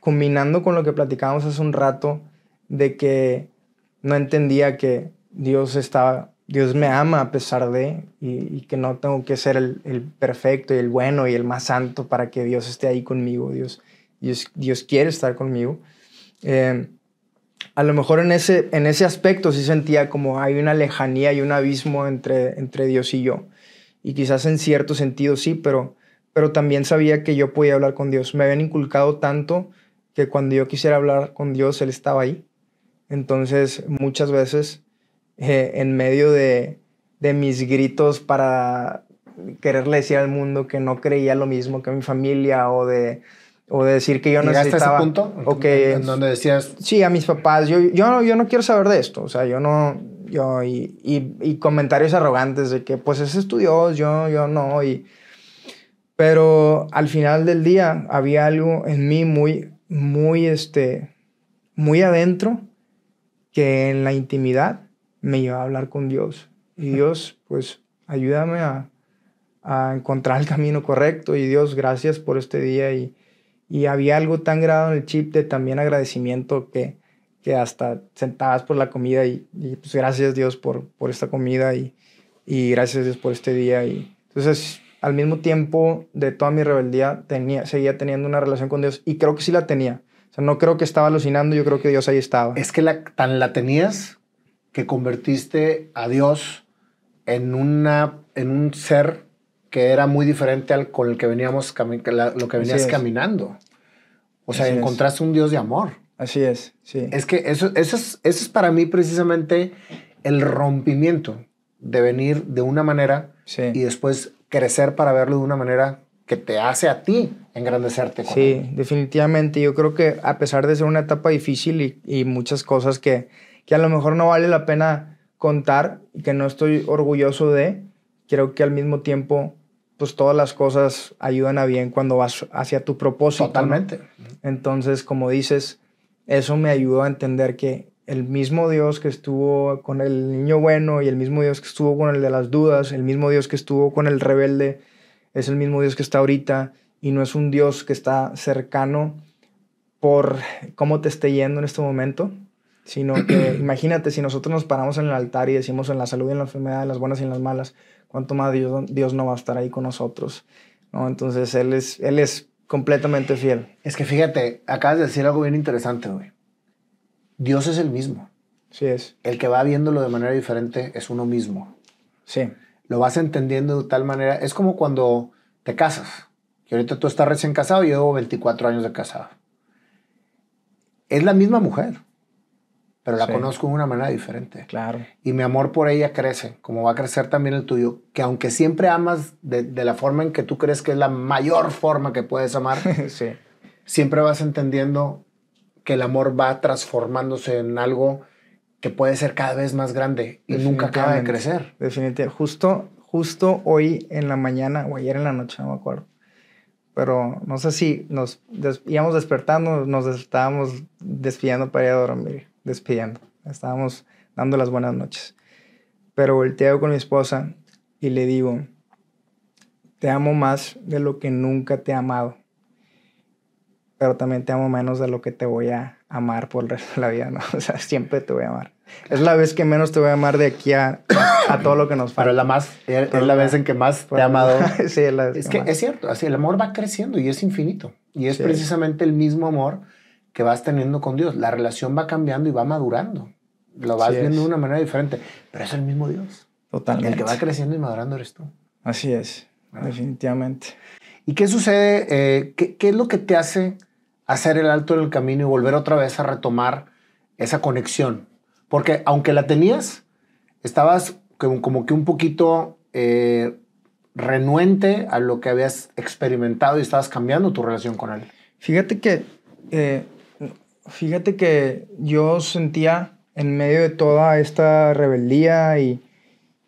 combinando con lo que platicábamos hace un rato, de que no entendía que Dios estaba, Dios me ama a pesar de, y, que no tengo que ser el, perfecto y el bueno y el más santo para que Dios esté ahí conmigo. Dios, Dios, Dios quiere estar conmigo. Eh, a lo mejor en ese, en ese aspecto sí sentía como hay una lejanía y un abismo entre, entre Dios y yo. Y quizás en cierto sentido sí, pero, pero también sabía que yo podía hablar con Dios. Me habían inculcado tanto que cuando yo quisiera hablar con Dios, Él estaba ahí. Entonces, muchas veces, eh, en medio de, de mis gritos para quererle decir al mundo que no creía lo mismo que mi familia o de o de decir que yo necesitaba... ¿Llegaste a ese punto? ¿En donde decías...? Sí, a mis papás. Yo, yo, no, yo no quiero saber de esto. O sea, yo no... Yo, y, y, comentarios arrogantes de que, pues, ese es tu Dios, yo, yo no. Y, pero al final del día había algo en mí muy, muy, este... Muy adentro que en la intimidad me iba a hablar con Dios. Y Dios, pues, ayúdame a, encontrar el camino correcto. Y Dios, gracias por este día. Y, había algo tan grado en el chip de también agradecimiento que, que hasta sentadas por la comida y, pues gracias Dios por, por esta comida y, gracias Dios por este día. Y entonces, al mismo tiempo de toda mi rebeldía, tenía, seguía teniendo una relación con Dios y creo que sí la tenía no creo que estaba alucinando, yo creo que Dios ahí estaba. Es que tan la tenías que convertiste a Dios en, una, en un ser que era muy diferente al con el que veníamos lo que venías caminando. O sea, encontraste un Dios de amor. Así es, sí. Es que eso, eso, es, eso es para mí precisamente el rompimiento de venir de una manera y después crecer para verlo de una manera que te hace a ti engrandecerte. sí, definitivamente. Yo creo que a pesar de ser una etapa difícil y, muchas cosas que, que, a lo mejor no vale la pena contar y que no estoy orgulloso de, creo que al mismo tiempo, pues todas las cosas ayudan a bien cuando vas hacia tu propósito. Totalmente. Entonces, como dices, eso me ayudó a entender que el mismo Dios que estuvo con el niño bueno y el mismo Dios que estuvo con el de las dudas, el mismo Dios que estuvo con el rebelde, es el mismo Dios que está ahorita y no es un Dios que está cercano por cómo te esté yendo en este momento, sino que [CLEARS THROAT] imagínate si nosotros nos paramos en el altar y decimos en la salud y en la enfermedad, en las buenas y en las malas, cuánto más Dios, Dios no va a estar ahí con nosotros. ¿no? Entonces Él es, él es completamente fiel. Es que fíjate, acabas de decir algo bien interesante, güey. Dios es el mismo. Sí es. El que va viéndolo de manera diferente es uno mismo. Sí lo vas entendiendo de tal manera. Es como cuando te casas, que ahorita tú estás recién casado y yo llevo 24 años de casado. Es la misma mujer, pero la conozco de una manera diferente. Claro. Y mi amor por ella crece, como va a crecer también el tuyo, que aunque siempre amas de, la forma en que tú crees que es la mayor forma que puedes amar, [LAUGHS] sí. siempre vas entendiendo que el amor va transformándose en algo que puede ser cada vez más grande y nunca acaba de crecer. Definitivamente. Justo, justo hoy en la mañana o ayer en la noche, no me acuerdo. Pero no sé si nos íbamos despertando, nos estábamos despidiendo para ir a dormir, despidiendo. Estábamos dando las buenas noches. Pero volteo con mi esposa y le digo, te amo más de lo que nunca te he amado. Pero también te amo menos de lo que te voy a amar por el resto de la vida, ¿no? [LAUGHS] O sea, siempre te voy a amar. Es la vez que menos te voy a amar de aquí a, a todo lo que nos falta. Pero la más, es, la vez en que más te he [LAUGHS] amado. [LAUGHS] sí, es la vez Es que, cierto, así el amor va creciendo y es infinito. Y es precisamente el mismo amor que vas teniendo con Dios. La relación va cambiando y va madurando. Lo vas viendo de una manera diferente, pero es el mismo Dios. Totalmente. El que va creciendo y madurando eres tú. Así es, definitivamente. ¿Y qué sucede? Eh, ¿Qué es lo que te hace hacer el alto en el camino y volver otra vez a retomar esa conexión. Porque aunque la tenías, estabas como, que un poquito eh, renuente a lo que habías experimentado y estabas cambiando tu relación con él. Fíjate que, eh, fíjate que yo sentía en medio de toda esta rebeldía y,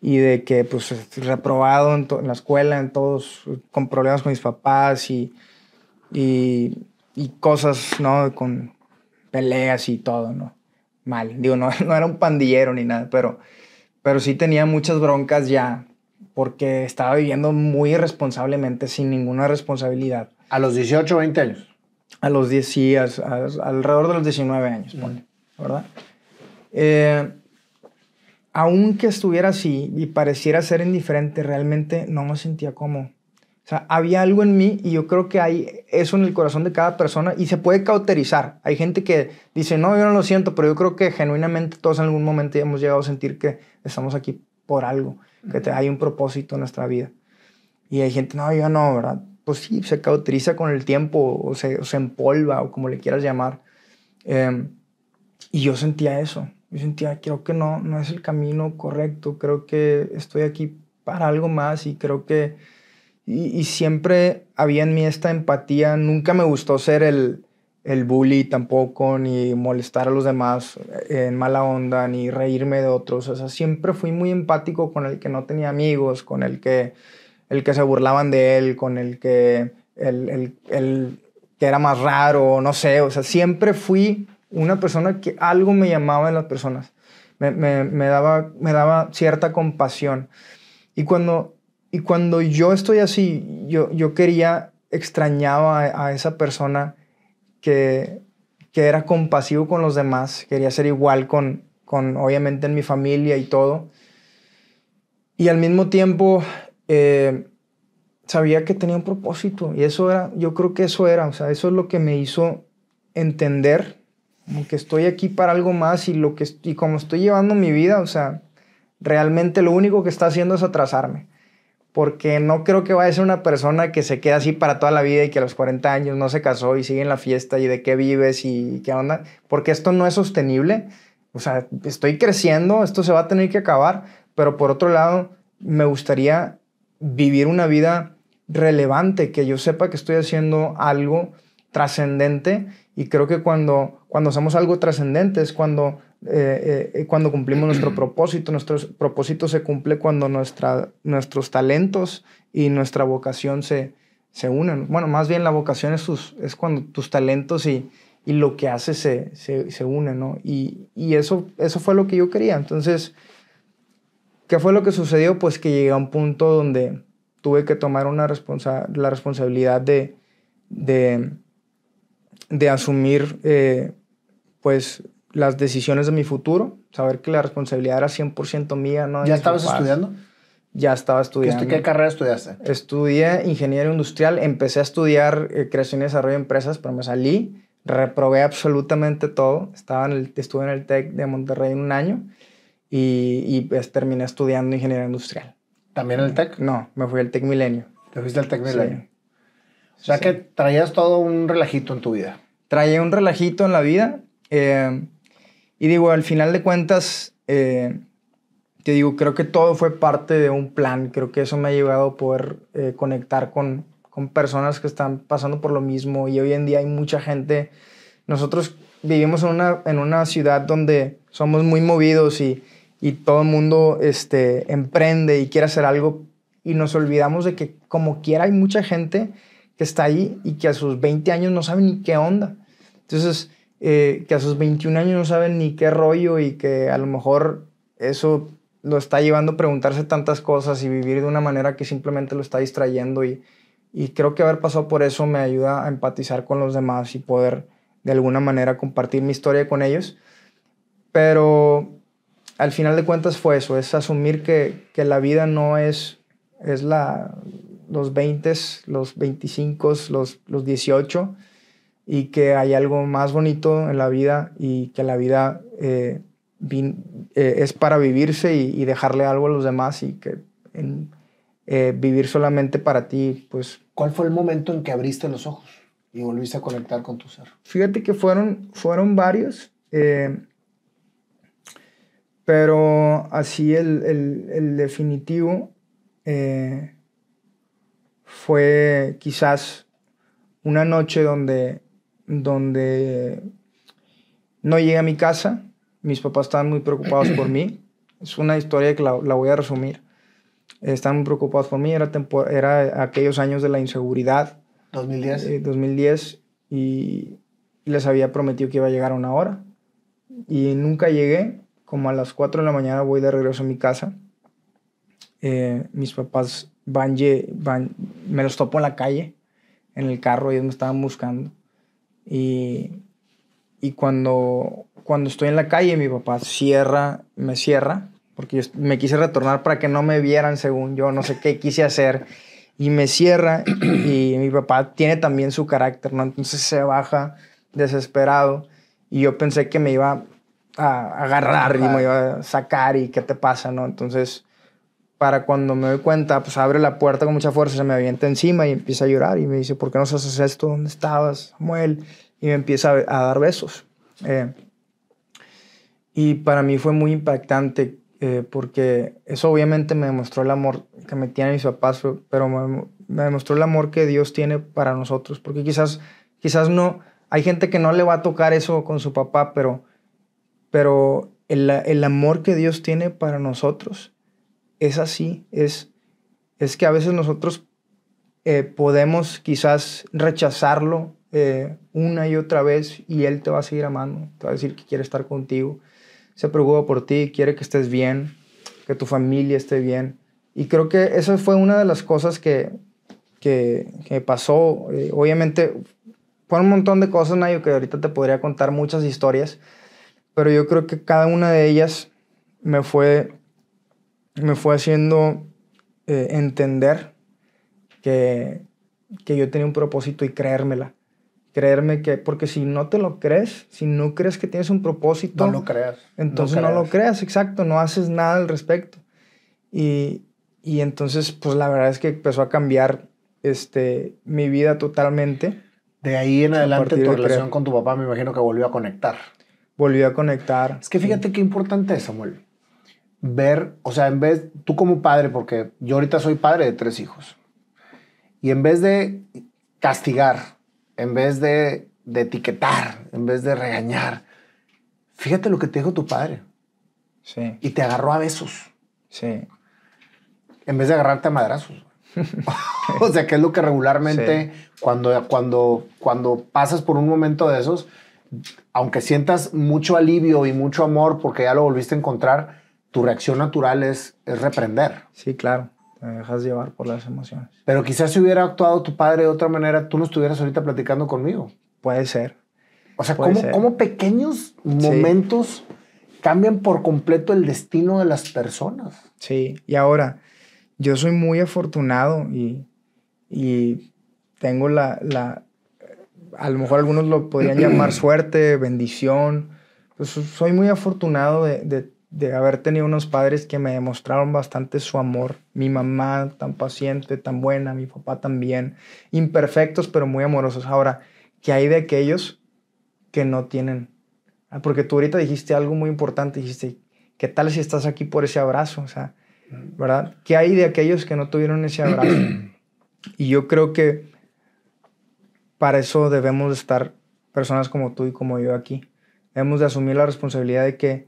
de que pues reprobado en, la escuela, en todos, con problemas con mis papás y y cosas, ¿no? Con peleas y todo, ¿no? Mal. Digo, [LAUGHS] no, era un pandillero ni nada, pero, pero sí tenía muchas broncas ya porque estaba viviendo muy irresponsablemente, sin ninguna responsabilidad. ¿A los 18 20 años? A los 10, sí, alrededor de los 19 años, ¿verdad? Eh, aunque estuviera así y pareciera ser indiferente, realmente no me sentía como o sea, había algo en mí y yo creo que hay eso en el corazón de cada persona y se puede cauterizar. Hay gente que dice, no, yo no lo siento, pero yo creo que genuinamente todos en algún momento hemos llegado a sentir que estamos aquí por algo, que hay un propósito en nuestra vida. Y hay gente, no, yo no, ¿verdad? Pues sí, se cauteriza con el tiempo o se, se empolva o como le quieras llamar. Em, y yo sentía eso. Yo sentía, creo que no, no es el camino correcto. Creo que estoy aquí para algo más y creo que y, siempre había en mí esta empatía. Nunca me gustó ser el, el bully tampoco, ni molestar a los demás en mala onda, ni reírme de otros. O sea, siempre fui muy empático con el que no tenía amigos, con el que, el que se burlaban de él, con el que, el, que era más raro, no sé. O sea, siempre fui una persona que algo me llamaba en las personas. daba, me daba cierta compasión. Y cuando y cuando yo estoy así, yo, yo quería, extrañaba a, esa persona que, que, era compasivo con los demás, quería ser igual con, con obviamente en mi familia y todo. Y al mismo tiempo eh, sabía que tenía un propósito y eso era, yo creo que eso era, o sea, eso es lo que me hizo entender como que estoy aquí para algo más y, lo que, y como estoy llevando mi vida, o sea, realmente lo único que está haciendo es atrasarme porque no creo que vaya a ser una persona que se queda así para toda la vida y que a los 40 años no se casó y sigue en la fiesta y de qué vives y qué onda, porque esto no es sostenible. O sea, estoy creciendo, esto se va a tener que acabar, pero por otro lado, me gustaría vivir una vida relevante, que yo sepa que estoy haciendo algo trascendente y creo que cuando, cuando hacemos algo trascendente es cuando eh, eh, cuando cumplimos nuestro [CLEARS THROAT] propósito. Nuestro propósito se cumple cuando nuestra, nuestros talentos y nuestra vocación se, se unen. Bueno, más bien la vocación es, es cuando tus talentos y, lo que haces se, se, unen, ¿no? Y, eso, eso fue lo que yo quería. Entonces, ¿qué fue lo que sucedió? Pues que llegué a un punto donde tuve que tomar una la responsabilidad de, de, de asumir, eh, pues, las decisiones de mi futuro, saber que la responsabilidad era 100% mía. No ¿Ya estabas estudiando? Ya estaba estudiando. ¿Qué, carrera estudiaste? Estudié ingeniero industrial, empecé a estudiar eh, creación y desarrollo de empresas, pero me salí, reprobé absolutamente todo. Estaba en el, estuve en el TEC de Monterrey un año y, pues, terminé estudiando ingeniería industrial. ¿También en el TEC? No, me fui al TEC Milenio. ¿Te fuiste al TEC Milenio? Sí. O sea que traías todo un relajito en tu vida. Traía un relajito en la vida. Eh, y digo, al final de cuentas, eh, te digo, creo que todo fue parte de un plan. Creo que eso me ha llevado a poder eh, conectar con, con personas que están pasando por lo mismo. Y hoy en día hay mucha gente. Nosotros vivimos en una, en una ciudad donde somos muy movidos y, y todo el mundo este, emprende y quiere hacer algo. Y nos olvidamos de que, como quiera, hay mucha gente que está ahí y que a sus 20 años no sabe ni qué onda. Entonces, eh, que a sus 21 años no saben ni qué rollo y que a lo mejor eso lo está llevando a preguntarse tantas cosas y vivir de una manera que simplemente lo está distrayendo y, creo que haber pasado por eso me ayuda a empatizar con los demás y poder de alguna manera compartir mi historia con ellos. Pero al final de cuentas fue eso, es asumir que, la vida no es, es la, los 20, los 25, los, los 18 y que hay algo más bonito en la vida y que la vida eh, eh, es para vivirse y, dejarle algo a los demás y que eh, vivir solamente para ti, pues... ¿Cuál fue el momento en que abriste los ojos y volviste a conectar con tu ser? Fíjate que fueron, fueron varios, pero así el definitivo fue quizás una noche donde donde no llegué a mi casa, mis papás estaban muy preocupados por mí. Es una historia que la, voy a resumir. Estaban muy preocupados por mí, era, era aquellos años de la inseguridad. 2010. 2010, eh, y les había prometido que iba a llegar a una hora. Y nunca llegué, como a las 4 de la mañana voy de regreso a mi casa. Eh, mis papás me los topo en la calle, en el carro, ellos me estaban buscando. Y, y cuando, cuando estoy en la calle, mi papá cierra, me cierra, porque yo me quise retornar para que no me vieran, según yo, no sé qué quise hacer. Y me cierra y mi papá tiene también su carácter, ¿no? Entonces se baja desesperado y yo pensé que me iba a agarrar y me iba a sacar y qué te pasa, ¿no? Entonces para cuando me doy cuenta, pues abre la puerta con mucha fuerza, se me avienta encima y empieza a llorar y me dice, ¿por qué no haces esto? ¿Dónde estabas, Samuel? Y me empieza a, dar besos. Eh, y para mí fue muy impactante eh, porque eso obviamente me demostró el amor que me tienen mis papás, pero me, demostró el amor que Dios tiene para nosotros, porque quizás, quizás no, hay gente que no le va a tocar eso con su papá, pero, pero el, el amor que Dios tiene para nosotros es así, es, es que a veces nosotros eh, podemos quizás rechazarlo eh, una y otra vez y Él te va a seguir amando, te va a decir que quiere estar contigo, se preocupa por ti, quiere que estés bien, que tu familia esté bien. Y creo que esa fue una de las cosas que, que, pasó. Eh, obviamente, fue un montón de cosas, Nayo, que ahorita te podría contar muchas historias, pero yo creo que cada una de ellas me fue me fue haciendo eh, entender que, yo tenía un propósito y creérmela. Creerme que, porque si no te lo crees, si no crees que tienes un propósito, no lo creas. Entonces no, lo creas, exacto, no haces nada al respecto. Y, entonces, pues la verdad es que empezó a cambiar este, mi vida totalmente. De ahí en adelante tu relación con tu papá me imagino que volvió a conectar. Volvió a conectar. Es que fíjate qué importante es, Samuel ver, o sea, en vez, tú como padre, porque yo ahorita soy padre de tres hijos, y en vez de castigar, en vez de, etiquetar, en vez de regañar, fíjate lo que te dijo tu padre. Sí. Y te agarró a besos. Sí. En vez de agarrarte a madrazos. [LAUGHS] o sea, que es lo que regularmente cuando, cuando, cuando pasas por un momento de esos, aunque sientas mucho alivio y mucho amor porque ya lo volviste a encontrar, tu reacción natural es, es reprender. Sí, claro. Te dejas llevar por las emociones. Pero quizás si hubiera actuado tu padre de otra manera, tú no estuvieras ahorita platicando conmigo. Puede ser. O sea, cómo, cómo, pequeños momentos cambian por completo el destino de las personas. Sí, y ahora, yo soy muy afortunado y, y tengo la, la, a lo mejor algunos lo podrían llamar [CLEARS THROAT] suerte, bendición. Pues soy muy afortunado de, de de haber tenido unos padres que me demostraron bastante su amor. Mi mamá tan paciente, tan buena, mi papá también. Imperfectos, pero muy amorosos. Ahora, ¿qué hay de aquellos que no tienen? Ah, porque tú ahorita dijiste algo muy importante, dijiste, ¿qué tal si estás aquí por ese abrazo? O sea, ¿verdad? ¿Qué hay de aquellos que no tuvieron ese abrazo? Y yo creo que para eso debemos estar personas como tú y como yo aquí. Debemos de asumir la responsabilidad de que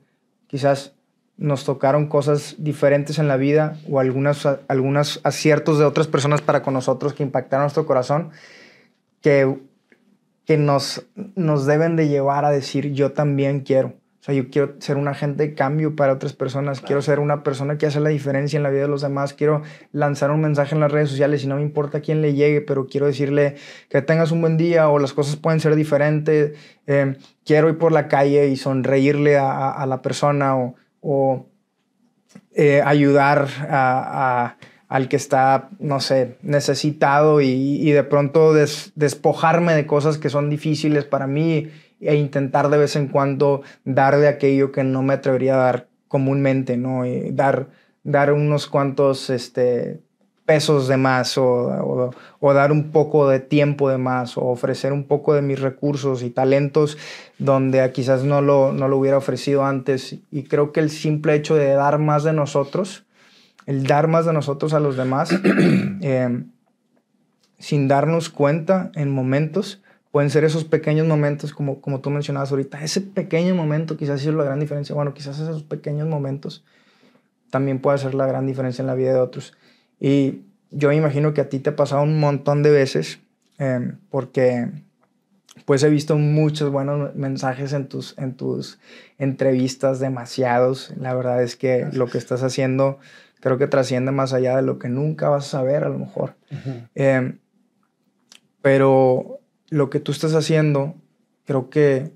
quizás nos tocaron cosas diferentes en la vida o algunos aciertos de otras personas para con nosotros que impactaron nuestro corazón, que, que nos, nos deben de llevar a decir yo también quiero. O sea, yo quiero ser un agente de cambio para otras personas, quiero ser una persona que hace la diferencia en la vida de los demás, quiero lanzar un mensaje en las redes sociales y no me importa quién le llegue, pero quiero decirle que tengas un buen día o las cosas pueden ser diferentes, eh, quiero ir por la calle y sonreírle a, la persona o, eh, ayudar a, al que está, no sé, necesitado y, de pronto despojarme de cosas que son difíciles para mí e intentar de vez en cuando dar de aquello que no me atrevería a dar comúnmente, ¿no? dar, dar unos cuantos este, pesos de más o, dar un poco de tiempo de más o ofrecer un poco de mis recursos y talentos donde quizás no lo, no lo hubiera ofrecido antes. Y creo que el simple hecho de dar más de nosotros, el dar más de nosotros a los demás, [CLEARS THROAT] eh, sin darnos cuenta en momentos, pueden ser esos pequeños momentos, como, como tú mencionabas ahorita, ese pequeño momento quizás es la gran diferencia. Bueno, quizás esos pequeños momentos también puede ser la gran diferencia en la vida de otros. Y yo me imagino que a ti te ha pasado un montón de veces, em, porque pues he visto muchos buenos mensajes en tus, en tus entrevistas, demasiados. La verdad es que lo que estás haciendo creo que trasciende más allá de lo que nunca vas a saber a lo mejor. Em, pero lo que tú estás haciendo, creo que,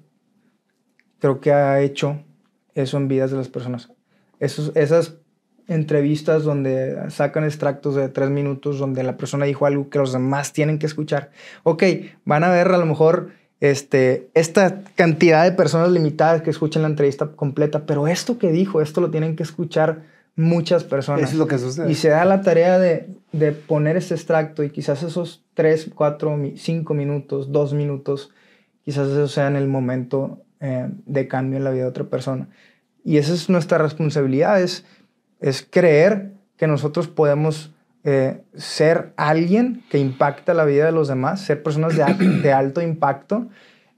creo que ha hecho eso en vidas de las personas. Esos, esas entrevistas donde sacan extractos de tres minutos donde la persona dijo algo que los demás tienen que escuchar. Ok, van a ver a lo mejor este, esta cantidad de personas limitadas que escuchan la entrevista completa, pero esto que dijo, esto lo tienen que escuchar muchas personas. Eso es lo que sucede. Y se da la tarea de, de poner ese extracto y quizás esos tres, cuatro, cinco minutos, dos minutos, quizás eso sea en el momento eh, de cambio en la vida de otra persona. Y esa es nuestra responsabilidad, es, creer que nosotros podemos eh, ser alguien que impacta la vida de los demás, ser personas de, alto impacto,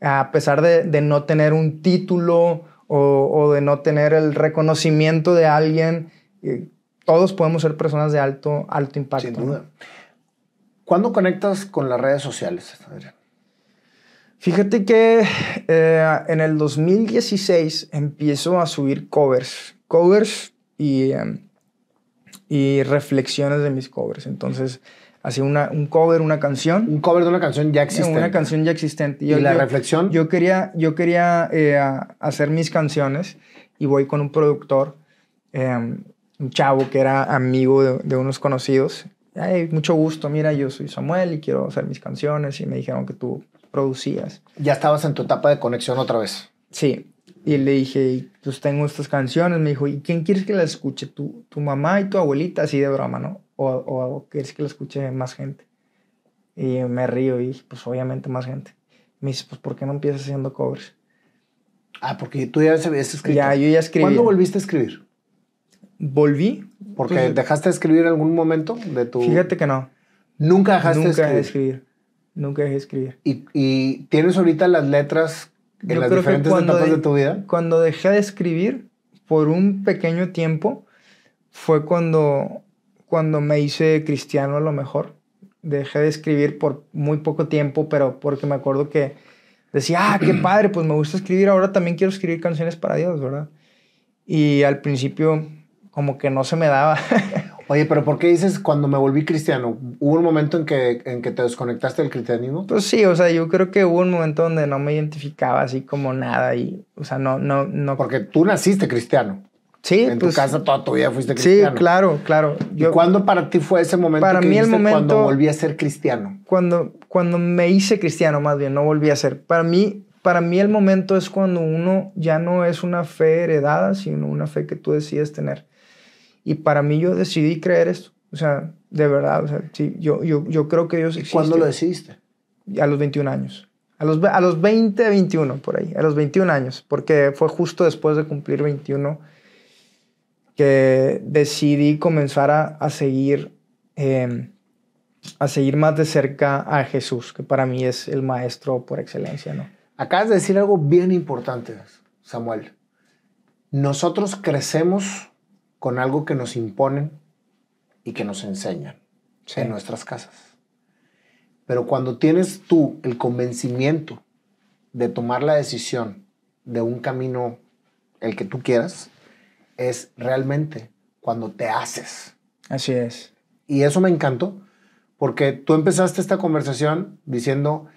a pesar de, no tener un título o, de no tener el reconocimiento de alguien. Eh, todos podemos ser personas de alto, alto impacto. Sin duda. ¿Cuándo conectas con las redes sociales, Fíjate que eh, en el 2016 empiezo a subir covers, covers y, em, y reflexiones de mis covers. Entonces, hacía un cover, una canción. Un cover de una canción ya existente. Una canción ya existente. ¿Y la reflexión? Yo quería, yo quería eh, hacer mis canciones y voy con un productor, em, un chavo que era amigo de unos conocidos, Ay, mucho gusto, mira, yo soy Samuel y quiero hacer mis canciones y me dijeron que tú producías. Ya estabas en tu etapa de conexión otra vez. Sí, y le dije, pues tengo estas canciones, me dijo, ¿y quién quieres que las escuche? ¿Tu, tu mamá y tu abuelita? Así de broma, ¿no? O, o, quieres que las escuche más gente? Y me río y dije, pues obviamente más gente. Me dice, pues ¿por qué no empiezas haciendo covers? Ah, porque tú ya habías escrito. Ya, yo ya escribí. ¿Cuándo volviste a escribir? volví. ¿Porque dejaste de escribir en algún momento de tu...? Fíjate que no. ¿Nunca dejaste de escribir? Nunca dejé de escribir. ¿Y, tienes ahorita las letras en las diferentes etapas de, tu vida? Cuando dejé de escribir, por un pequeño tiempo, fue cuando, cuando me hice cristiano a lo mejor. Dejé de escribir por muy poco tiempo, pero porque me acuerdo que decía, ah, qué padre, pues me gusta escribir, ahora también quiero escribir canciones para Dios, ¿verdad? Y al principio como que no se me daba. [LAUGHS] Oye, pero ¿por qué dices cuando me volví cristiano? ¿Hubo un momento en que, en que te desconectaste del cristianismo? Pues sí, o sea, yo creo que hubo un momento donde no me identificaba así como nada y, o sea, no, no, no. Porque tú naciste cristiano. Sí, en tu pues casa toda tu vida fuiste cristiano. Sí, claro, claro. ¿Y cuándo para ti fue ese momento? Para mí el momento cuando volví a ser cristiano. Cuando, cuando me hice cristiano, más bien, no volví a ser. Para mí, para mí el momento es cuando uno ya no es una fe heredada, sino una fe que tú decides tener. Y para mí yo decidí creer esto. O sea, de verdad, o yo, yo, creo que Dios existe. ¿Cuándo lo decidiste? A los 21 años. A los, a los 20, 21, por ahí. A los 21 años. Porque fue justo después de cumplir 21 que decidí comenzar a, seguir. Em, a seguir más de cerca a Jesús, que para mí es el maestro por excelencia, ¿no? Acabas de decir algo bien importante, Samuel. Nosotros crecemos con algo que nos imponen y que nos enseñan en nuestras casas. Pero cuando tienes tú el convencimiento de tomar la decisión de un camino, el que tú quieras, es realmente cuando te haces. Así es. Y eso me encantó, porque tú empezaste esta conversación diciendo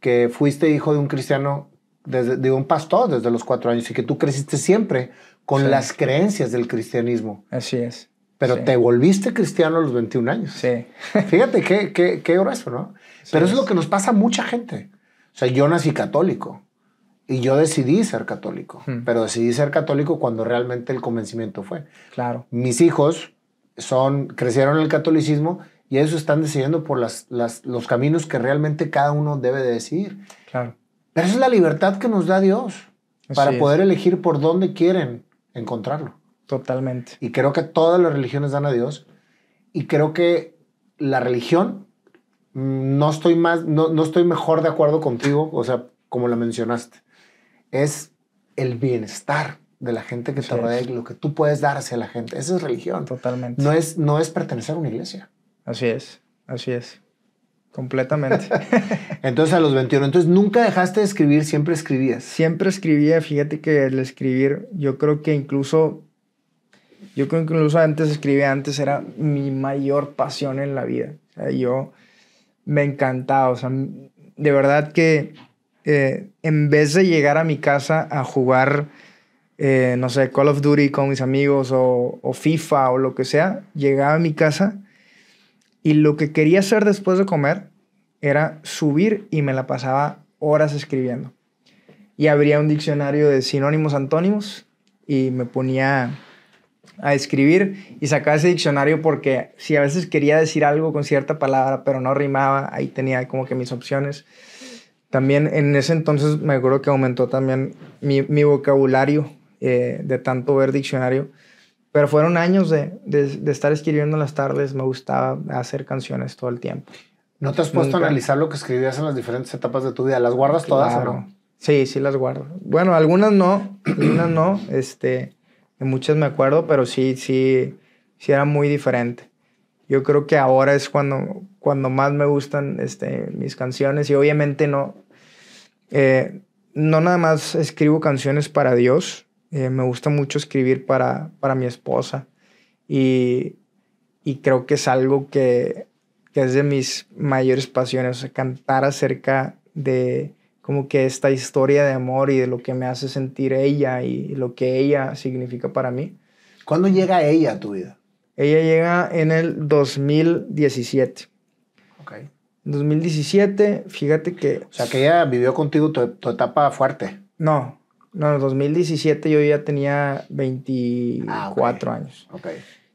que fuiste hijo de un cristiano, de un pastor desde los cuatro años y que tú creciste siempre con las creencias del cristianismo. Así es. Pero te volviste cristiano a los 21 años. Sí. [LAUGHS] Fíjate qué, qué, qué grueso, ¿no? Pero eso es lo que nos pasa a mucha gente. O sea, yo nací católico y yo decidí ser católico, hmm. pero decidí ser católico cuando realmente el convencimiento fue. Claro. Mis hijos son, crecieron en el catolicismo y ellos están decidiendo por las, los caminos que realmente cada uno debe decidir. Claro. Pero esa es la libertad que nos da Dios para poder elegir por dónde quieren encontrarlo. Totalmente. Y creo que todas las religiones dan a Dios. Y creo que la religión, no estoy, más, no, estoy mejor de acuerdo contigo, o sea, como la mencionaste, es el bienestar de la gente que te rodea y lo que tú puedes dar hacia la gente. Esa es religión. Totalmente. No es, no es pertenecer a una iglesia. Así es, así es. Completamente. [LAUGHS] Entonces a los 21. Entonces nunca dejaste de escribir, siempre escribías. Siempre escribía. Fíjate que el escribir, yo creo que incluso, yo creo que incluso antes escribía, antes era mi mayor pasión en la vida. yo me encantaba. sea, de verdad que eh, en vez de llegar a mi casa a jugar, eh, no sé, Call of Duty con mis amigos o FIFA o lo que sea, llegaba a mi casa y lo que quería hacer después de comer era subir y me la pasaba horas escribiendo. Y abría un diccionario de sinónimos, antónimos y me ponía a escribir y sacaba ese diccionario porque si a veces quería decir algo con cierta palabra pero no rimaba, ahí tenía como que mis opciones. También en ese entonces me acuerdo que aumentó también mi, vocabulario eh, de tanto ver diccionario. Pero fueron años de, estar escribiendo en las tardes, me gustaba hacer canciones todo el tiempo. ¿No te has puesto a analizar lo que escribías en las diferentes etapas de tu vida? ¿Las guardas todas o no? Sí, sí las guardo. Bueno, algunas no, [CLEARS THROAT] algunas no, este, muchas me acuerdo, pero sí, sí, sí era muy diferente. Yo creo que ahora es cuando, cuando más me gustan este, mis canciones y obviamente no, eh, no nada más escribo canciones para Dios, eh, me gusta mucho escribir para, para mi esposa y, creo que es algo que, es de mis mayores pasiones, o cantar acerca de como que esta historia de amor y de lo que me hace sentir ella y lo que ella significa para mí. ¿Cuándo llega ella a tu vida? Ella llega en el 2017. Ok. 2017, fíjate que... O sea, que ella vivió contigo tu, tu etapa fuerte. No, no, en 2017 yo ya tenía 24 ah, años.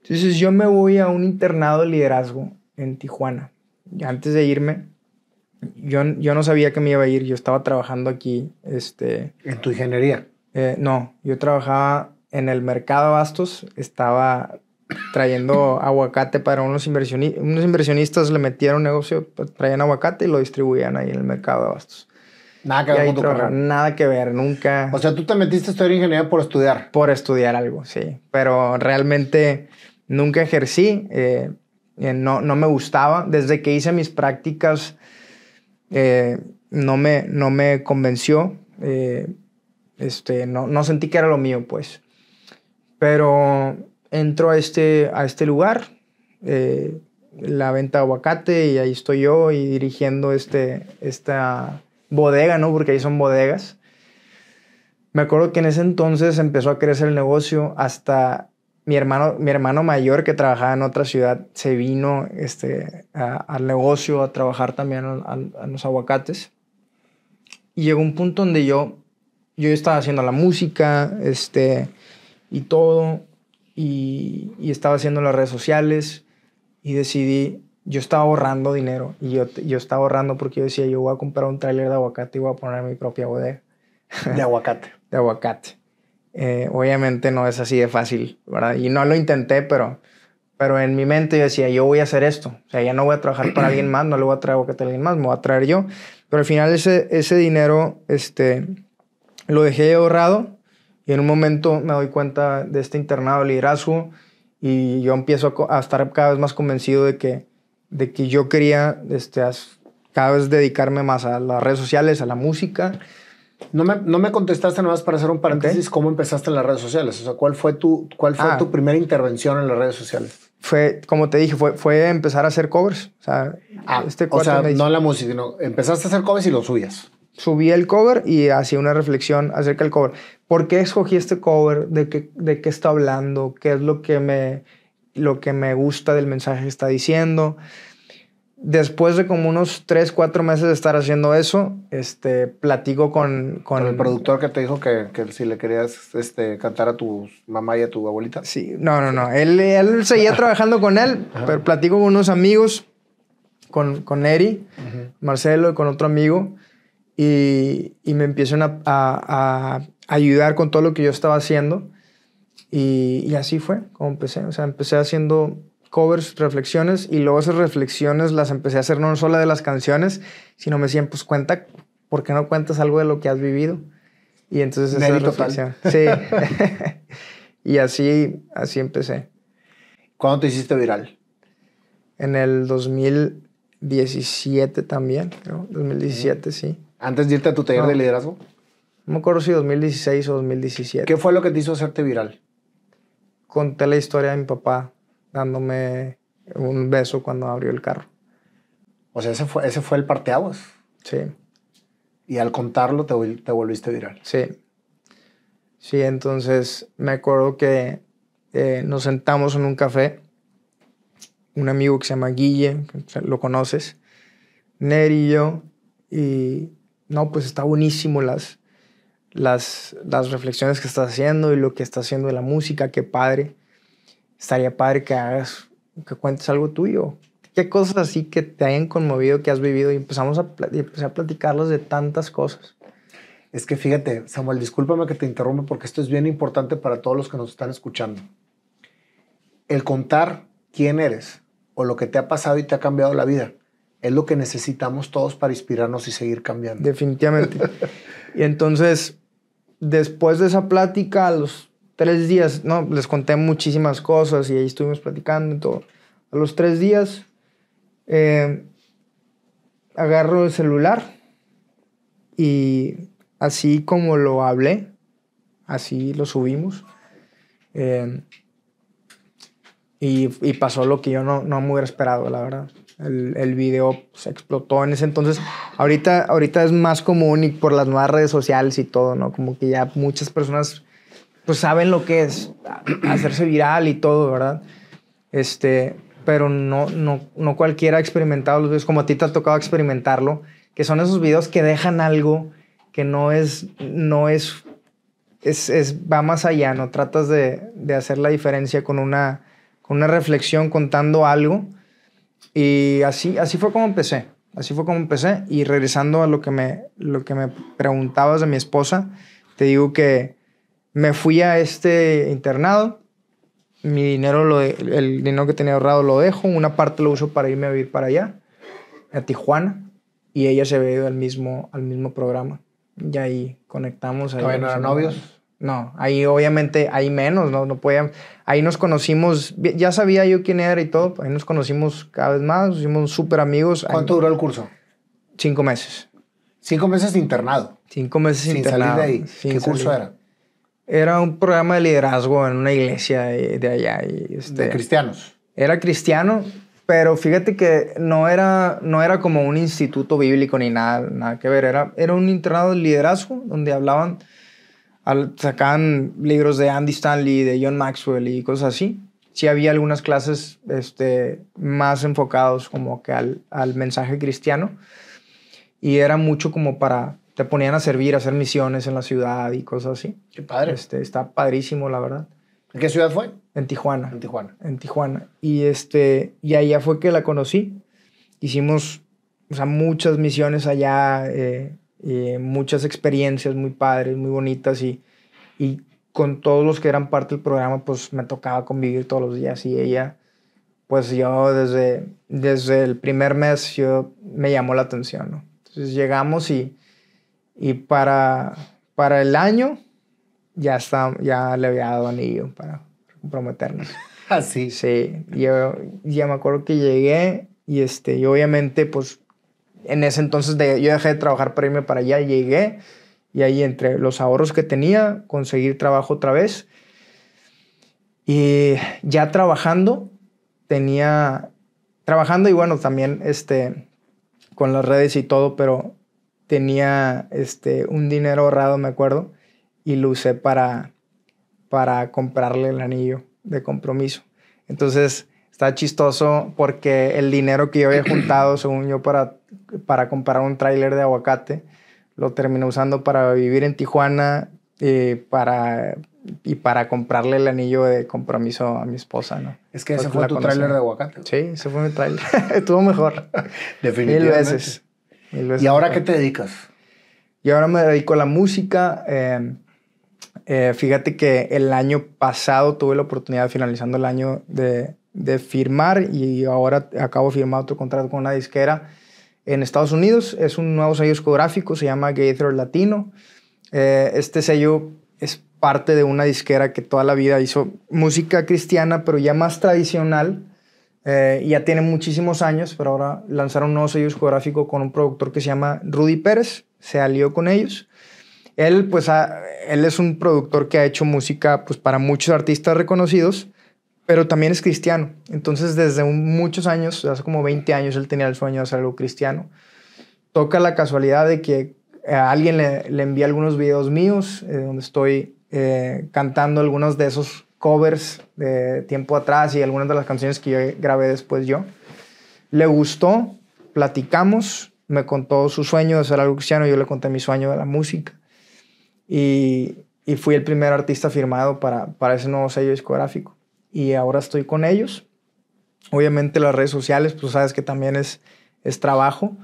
Entonces yo me voy a un internado de liderazgo en Tijuana. Y antes de irme, yo, yo no sabía que me iba a ir. Yo estaba trabajando aquí. Este, ¿En tu ingeniería? Eh, no, yo trabajaba en el mercado Bastos. Estaba trayendo [LAUGHS] aguacate para unos inversionistas. Unos inversionistas le metieron negocio, pues, traían aguacate y lo distribuían ahí en el mercado de abastos. Nada que ver Nada que ver, nunca. O sea, tú te metiste a estudiar ingeniería por estudiar. Por estudiar algo, sí. Pero realmente nunca ejercí. Eh, eh, no, me gustaba. Desde que hice mis prácticas, eh, no, me, no me convenció. este, no, sentí que era lo mío, pues. Pero entro a este, a este lugar, la venta de aguacate, y ahí estoy yo y dirigiendo este, esta, bodega, ¿no? Porque ahí son bodegas. Me acuerdo que en ese entonces empezó a crecer el negocio hasta mi hermano, mi hermano mayor que trabajaba en otra ciudad se vino este, al negocio a trabajar también a, los aguacates. Y llegó un punto donde yo, yo estaba haciendo la música este, y todo, y estaba haciendo las redes sociales, y decidí yo estaba ahorrando dinero y yo, estaba ahorrando porque yo decía, yo voy a comprar un tráiler de aguacate y voy a poner mi propia bodega. De aguacate. [LAUGHS] de aguacate. Eh, obviamente no es así de fácil, ¿verdad? Y no lo intenté, pero, pero en mi mente yo decía, yo voy a hacer esto. O sea, ya no voy a trabajar para alguien más, no le voy a traer aguacate a alguien más, me voy a traer yo. Pero al final ese, ese dinero este, lo dejé ahorrado y en un momento me doy cuenta de este internado liderazgo y yo empiezo a estar cada vez más convencido de que de que yo quería este, cada vez dedicarme más a las redes sociales, a la música. No me, no me contestaste nada más para hacer un paréntesis, ¿cómo empezaste en las redes sociales? O sea, ¿cuál fue tu, cuál fue ah. tu primera intervención en las redes sociales? Fue, como te dije, fue, fue empezar a hacer covers. O sea, ah, este no la música, sino empezaste a hacer covers y lo subías. Subí el cover y hacía una reflexión acerca del cover. ¿Por qué escogí este cover? ¿De de qué está hablando? ¿Qué es lo que me lo que me gusta del mensaje que está diciendo. Después de como unos 3, 4 meses de estar haciendo eso, este, platico con, con... el productor que te dijo que, si le querías este, cantar a tu mamá y a tu abuelita. Sí, no, no, no. Él, él seguía [LAUGHS] trabajando con él, pero platico con unos amigos, con, con Eri, Marcelo y con otro amigo, y, y me empiezan a, a ayudar con todo lo que yo estaba haciendo y, así fue como empecé. O sea, empecé haciendo covers, reflexiones, y luego esas reflexiones las empecé a hacer no solo de las canciones, sino me decían, pues cuenta, ¿por qué no cuentas algo de lo que has vivido? Y entonces esa reflexión. Sí. [LAUGHS] y así, así empecé. ¿Cuándo te hiciste viral? En el 2017 también, ¿no? 2017, sí. ¿Antes de irte a tu taller de liderazgo? No me acuerdo si 2016 o 2017. ¿Qué fue lo que te hizo hacerte viral? conté la historia de mi papá dándome un beso cuando abrió el carro. O sea, ese fue, ese fue el parteaguas. Sí. Y al contarlo te, volviste viral. Sí. Sí, entonces me acuerdo que eh, nos sentamos en un café. Un amigo que se llama Guille, lo conoces. Ner y yo. Y no, pues está buenísimo las, las, reflexiones que estás haciendo y lo que estás haciendo de la música, qué padre. Estaría padre que hagas, que cuentes algo tuyo. ¿Qué cosas así que te hayan conmovido, que has vivido? Y empezamos a, a platicarlas de tantas cosas. Es que fíjate, Samuel, discúlpame que te interrumpa porque esto es bien importante para todos los que nos están escuchando. El contar quién eres o lo que te ha pasado y te ha cambiado la vida es lo que necesitamos todos para inspirarnos y seguir cambiando. Definitivamente. [LAUGHS] y entonces, después de esa plática, a los tres días, ¿no? Les conté muchísimas cosas y ahí estuvimos platicando y todo. A los tres días, eh, agarro el celular y así como lo hablé, así lo subimos. Eh, y, pasó lo que yo no, no me hubiera esperado, la verdad el, el video se explotó en ese entonces. Ahorita, ahorita es más común y por las nuevas redes sociales y todo, ¿no? Como que ya muchas personas pues saben lo que es [CLEARS THROAT] hacerse viral y todo, ¿verdad? Este, pero no, cualquiera ha experimentado los videos como a ti te ha tocado experimentarlo, que son esos videos que dejan algo que no es, no es, va más allá, ¿no? Tratas de, hacer la diferencia con una reflexión, contando algo y así, así fue como empecé. Así fue como empecé. Y regresando a lo que me, lo que me preguntabas de mi esposa, te digo que me fui a este internado. Mi dinero, lo el dinero que tenía ahorrado lo dejo. Una parte lo uso para irme a vivir para allá, a Tijuana. Y ella se veía al mismo, al mismo programa. Y ahí conectamos. Ahí eran novios? No, ahí obviamente hay menos, ¿no? No podían. Ahí nos conocimos, ya sabía yo quién era y todo, ahí nos conocimos cada vez más, nos hicimos súper amigos. ¿Cuánto duró el curso? Cinco meses. Cinco meses de internado. Cinco meses de internado. Salir de ahí. ¿Qué curso era? Era un programa de liderazgo en una iglesia de, allá. Y este, de cristianos. Era cristiano, pero fíjate que no era, no era como un instituto bíblico ni nada, nada que ver. Era, era un internado de liderazgo donde hablaban al, sacaban libros de Andy Stanley, de John Maxwell y cosas así. Sí había algunas clases este, más enfocados como que al, mensaje cristiano. Y era mucho como para, te ponían a servir, a hacer misiones en la ciudad y cosas así. Qué padre. Este, está padrísimo, la verdad. ¿En qué ciudad fue? En Tijuana. En Tijuana. En Tijuana. Y, este, y allá fue que la conocí. Hicimos o sea, muchas misiones allá. Eh, eh, muchas experiencias muy padres, muy bonitas y, y con todos los que eran parte del programa, pues me tocaba convivir todos los días y ella, pues yo desde, desde el primer mes yo, me llamó la atención, Entonces llegamos y, y para, para el año ya, está, ya le había dado anillo para comprometernos. Así. [LAUGHS] Ah, sí, yo ya me acuerdo que llegué y este, y obviamente pues en ese entonces de, yo dejé de trabajar para irme para allá, llegué y ahí entre los ahorros que tenía, conseguir trabajo otra vez. Y ya trabajando, tenía, trabajando y bueno, también este, con las redes y todo, pero tenía este, un dinero ahorrado, me acuerdo, y lo usé para, para comprarle el anillo de compromiso. Entonces, está chistoso porque el dinero que yo había juntado, según yo, para para comprar un tráiler de aguacate. Lo terminé usando para vivir en Tijuana eh, para, y para comprarle el anillo de compromiso a mi esposa, ¿no? Es que ese fue tu tráiler de aguacate. Sí, ese fue mi tráiler. [LAUGHS] Estuvo mejor. [LAUGHS] Definitivamente. Mil veces. Mil veces ¿Y ahora qué te dedicas? Y ahora me dedico a la música. Em, eh, fíjate que el año pasado tuve la oportunidad, finalizando el año, de, de firmar y ahora acabo de firmar otro contrato con una disquera en Estados Unidos. Es un nuevo sello discográfico, se llama Gator Latino. Eh, este sello es parte de una disquera que toda la vida hizo música cristiana, pero ya más tradicional. Eh, ya tiene muchísimos años, pero ahora lanzaron un nuevo sello discográfico con un productor que se llama Rudy Pérez. Se alió con ellos. Él, pues, él es un productor que ha hecho música pues, para muchos artistas reconocidos pero también es cristiano. Entonces, desde muchos años, hace como 20 años, él tenía el sueño de ser algo cristiano. Toca la casualidad de que a eh, alguien le, envía algunos videos míos, eh, donde estoy eh, cantando algunos de esos covers de tiempo atrás y algunas de las canciones que yo grabé después yo. Le gustó, platicamos, me contó su sueño de ser algo cristiano, yo le conté mi sueño de la música. Y, fui el primer artista firmado para ese nuevo sello discográfico y ahora estoy con ellos. Obviamente las redes sociales, pues sabes que también es, es trabajo.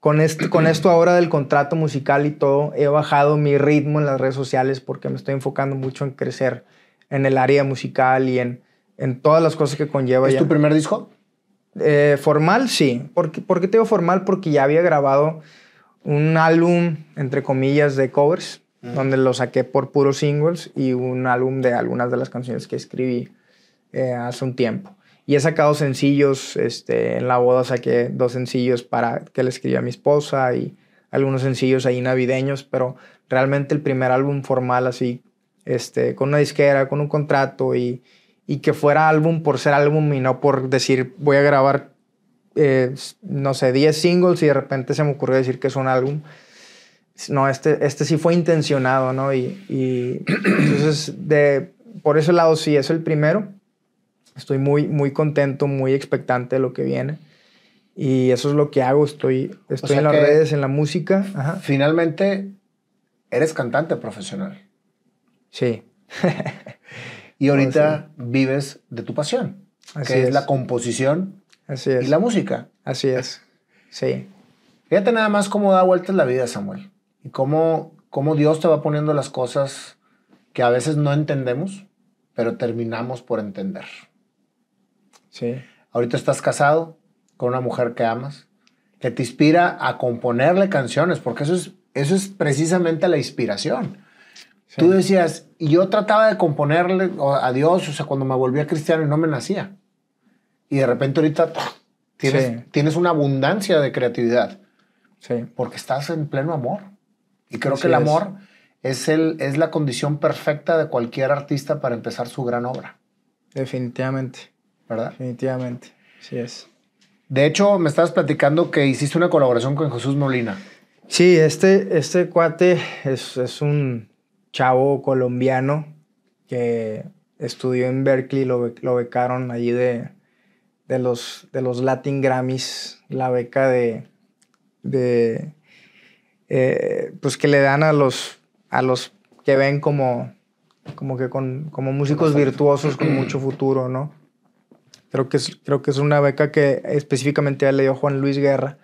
Con, este, con [CLEARS THROAT] esto ahora del contrato musical y todo, he bajado mi ritmo en las redes sociales porque me estoy enfocando mucho en crecer en el área musical y en, en todas las cosas que conlleva. ¿Es tu primer disco? Eh, formal, sí. ¿Por qué, te digo formal? Porque ya había grabado un álbum, entre comillas, de covers, mm. donde lo saqué por puros singles y un álbum de algunas de las canciones que escribí eh, hace un tiempo. Y he sacado sencillos, este, en la boda saqué dos sencillos para que le escribí a mi esposa y algunos sencillos ahí navideños, pero realmente el primer álbum formal así, este, con una disquera, con un contrato y, que fuera álbum por ser álbum y no por decir voy a grabar, eh, no sé, 10 singles y de repente se me ocurrió decir que es un álbum. No, este, este sí fue intencionado, ¿no? Y, [CLEARS THROAT] entonces, de, por ese lado sí, es el primero. Estoy muy, muy contento, muy expectante de lo que viene. Y eso es lo que hago. Estoy, estoy en las redes, en la música. Finalmente, eres cantante profesional. Sí. [LAUGHS] y ahorita vives de tu pasión, Así que es, la composición Así es. y la música. Así es. Sí. Fíjate nada más cómo da vueltas la vida, Samuel. Y cómo, cómo Dios te va poniendo las cosas que a veces no entendemos, pero terminamos por entender. Ahorita estás casado con una mujer que amas, que te inspira a componerle canciones, porque eso es, eso es precisamente la inspiración. Tú decías, y yo trataba de componerle a Dios, o sea, cuando me volvía cristiano y no me nacía. Y de repente ahorita tienes, tienes una abundancia de creatividad. Porque estás en pleno amor. Y creo que el amor el, es la condición perfecta de cualquier artista para empezar su gran obra. Definitivamente. Definitivamente, sí es. De hecho, me estabas platicando que hiciste una colaboración con Jesús Molina. Sí, este, este cuate es, un chavo colombiano que estudió en Berkeley, lo, lo becaron allí de, de, los, de los Latin Grammys, la beca de, de eh, pues que le dan a los, a los que ven como, como que con, como músicos virtuosos con mucho futuro, ¿no? Creo que es, creo que es una beca que específicamente le dio Juan Luis Guerra.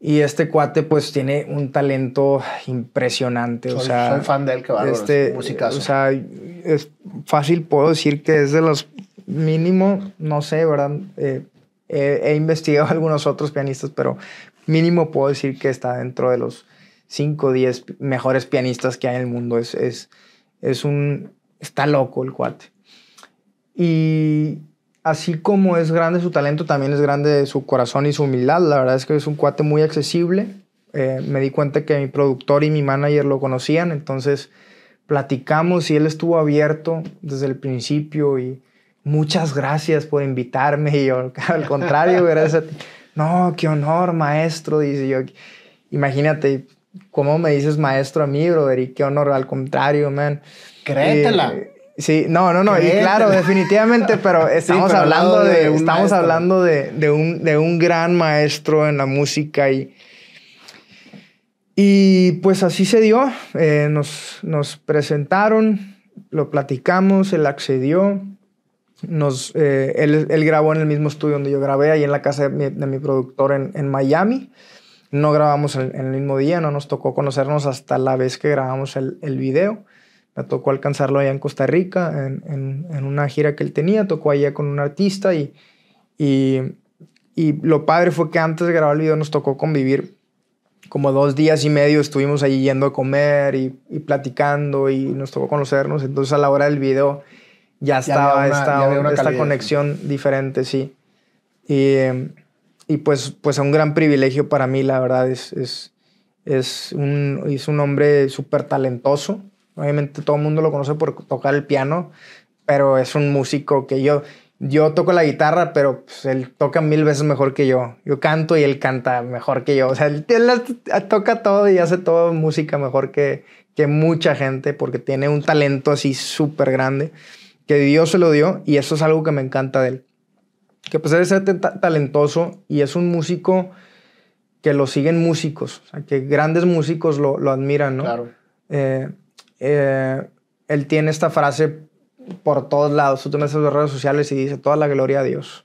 Y este cuate pues tiene un talento impresionante. o sea, soy fan de él, que va este, musicazo. O sea, es fácil puedo decir que es de los mínimo, no sé, ¿verdad? Eh, he investigado [LAUGHS] algunos otros pianistas, pero mínimo puedo decir que está dentro de los 5 o 10 mejores pianistas que hay en el mundo. Es, es, es un... Está loco el cuate. Y así como es grande su talento, también es grande su corazón y su humildad. La verdad es que es un cuate muy accesible. Eh, me di cuenta que mi productor y mi manager lo conocían, entonces platicamos y él estuvo abierto desde el principio y muchas gracias por invitarme [LAUGHS] y yo, al contrario, gracias a ti. No, qué honor, maestro, dice yo. Imagínate, ¿cómo me dices maestro a mí, brother? Y qué honor, al contrario, man. Créetela. Eh, Sí, no, no, no, y claro, definitivamente, pero [LAUGHS] estamos hablando de, un estamos hablando de, de, un, de un gran maestro en la música y, y pues así se dio, eh, nos, nos presentaron, lo platicamos, él accedió, nos, eh, él, él, grabó en el mismo estudio donde yo grabé, ahí en la casa de mi, productor en, en, Miami. No grabamos en, el mismo día, no nos tocó conocernos hasta la vez que grabamos el, el video. Me tocó alcanzarlo allá en Costa Rica, en, en, en una gira que él tenía, tocó allá con un artista y, y, y, lo padre fue que antes de grabar el video nos tocó convivir como dos días y medio, estuvimos allí yendo a comer y, y platicando y nos tocó conocernos, entonces a la hora del video ya estaba esta, conexión diferente, sí. Y, y pues, pues un gran privilegio para mí, la verdad, es, es, es, un, es un hombre súper talentoso, Obviamente todo el mundo lo conoce por tocar el piano, pero es un músico que yo, yo toco la guitarra, pero pues, él toca mil veces mejor que yo. Yo canto y él canta mejor que yo. O sea, él, toca todo y hace toda música mejor que, que mucha gente porque tiene un talento así súper grande que Dios se lo dio y eso es algo que me encanta de él. Que pues debe ser talentoso y es un músico que lo siguen músicos, o sea, que grandes músicos lo, admiran, ¿no? Claro. Eh, eh, él tiene esta frase por todos lados. Tú tienes metes las redes sociales y dice toda la gloria a Dios.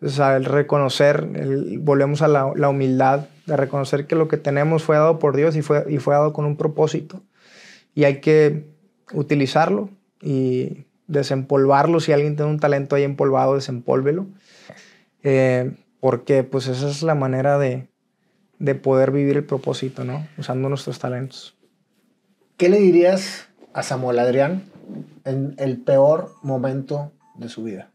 O sea, el reconocer, volvemos a la, humildad, de reconocer que lo que tenemos fue dado por Dios y fue, y fue dado con un propósito. Y hay que utilizarlo y desempolvarlo. Si alguien tiene un talento ahí empolvado, desempólvelo. Eh, porque pues esa es la manera de, de poder vivir el propósito, ¿no? Usando nuestros talentos. ¿Qué le dirías a Samuel Adrián en el peor momento de su vida?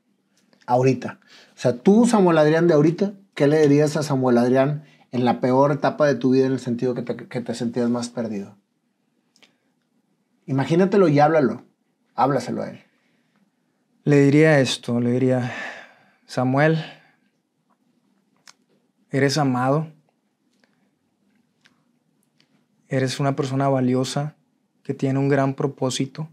Ahorita. O sea, tú, Samuel Adrián de ahorita, ¿qué le dirías a Samuel Adrián en la peor etapa de tu vida en el sentido que te, sentías más perdido? Imagínatelo y háblalo. Háblaselo a él. Le diría esto, le diría, Samuel, eres amado, eres una persona valiosa, que tiene un gran propósito.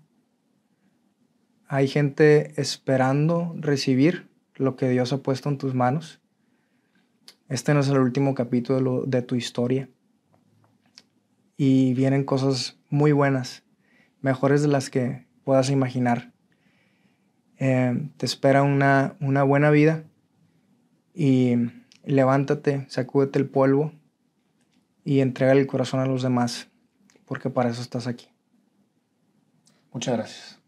Hay gente esperando recibir lo que Dios ha puesto en tus manos. Este no es el último capítulo de tu historia. Y vienen cosas muy buenas, mejores de las que puedas imaginar. Eh, te espera una, una buena vida y levántate, sacúdete el polvo y entrega el corazón a los demás, porque para eso estás aquí. Muchas gracias.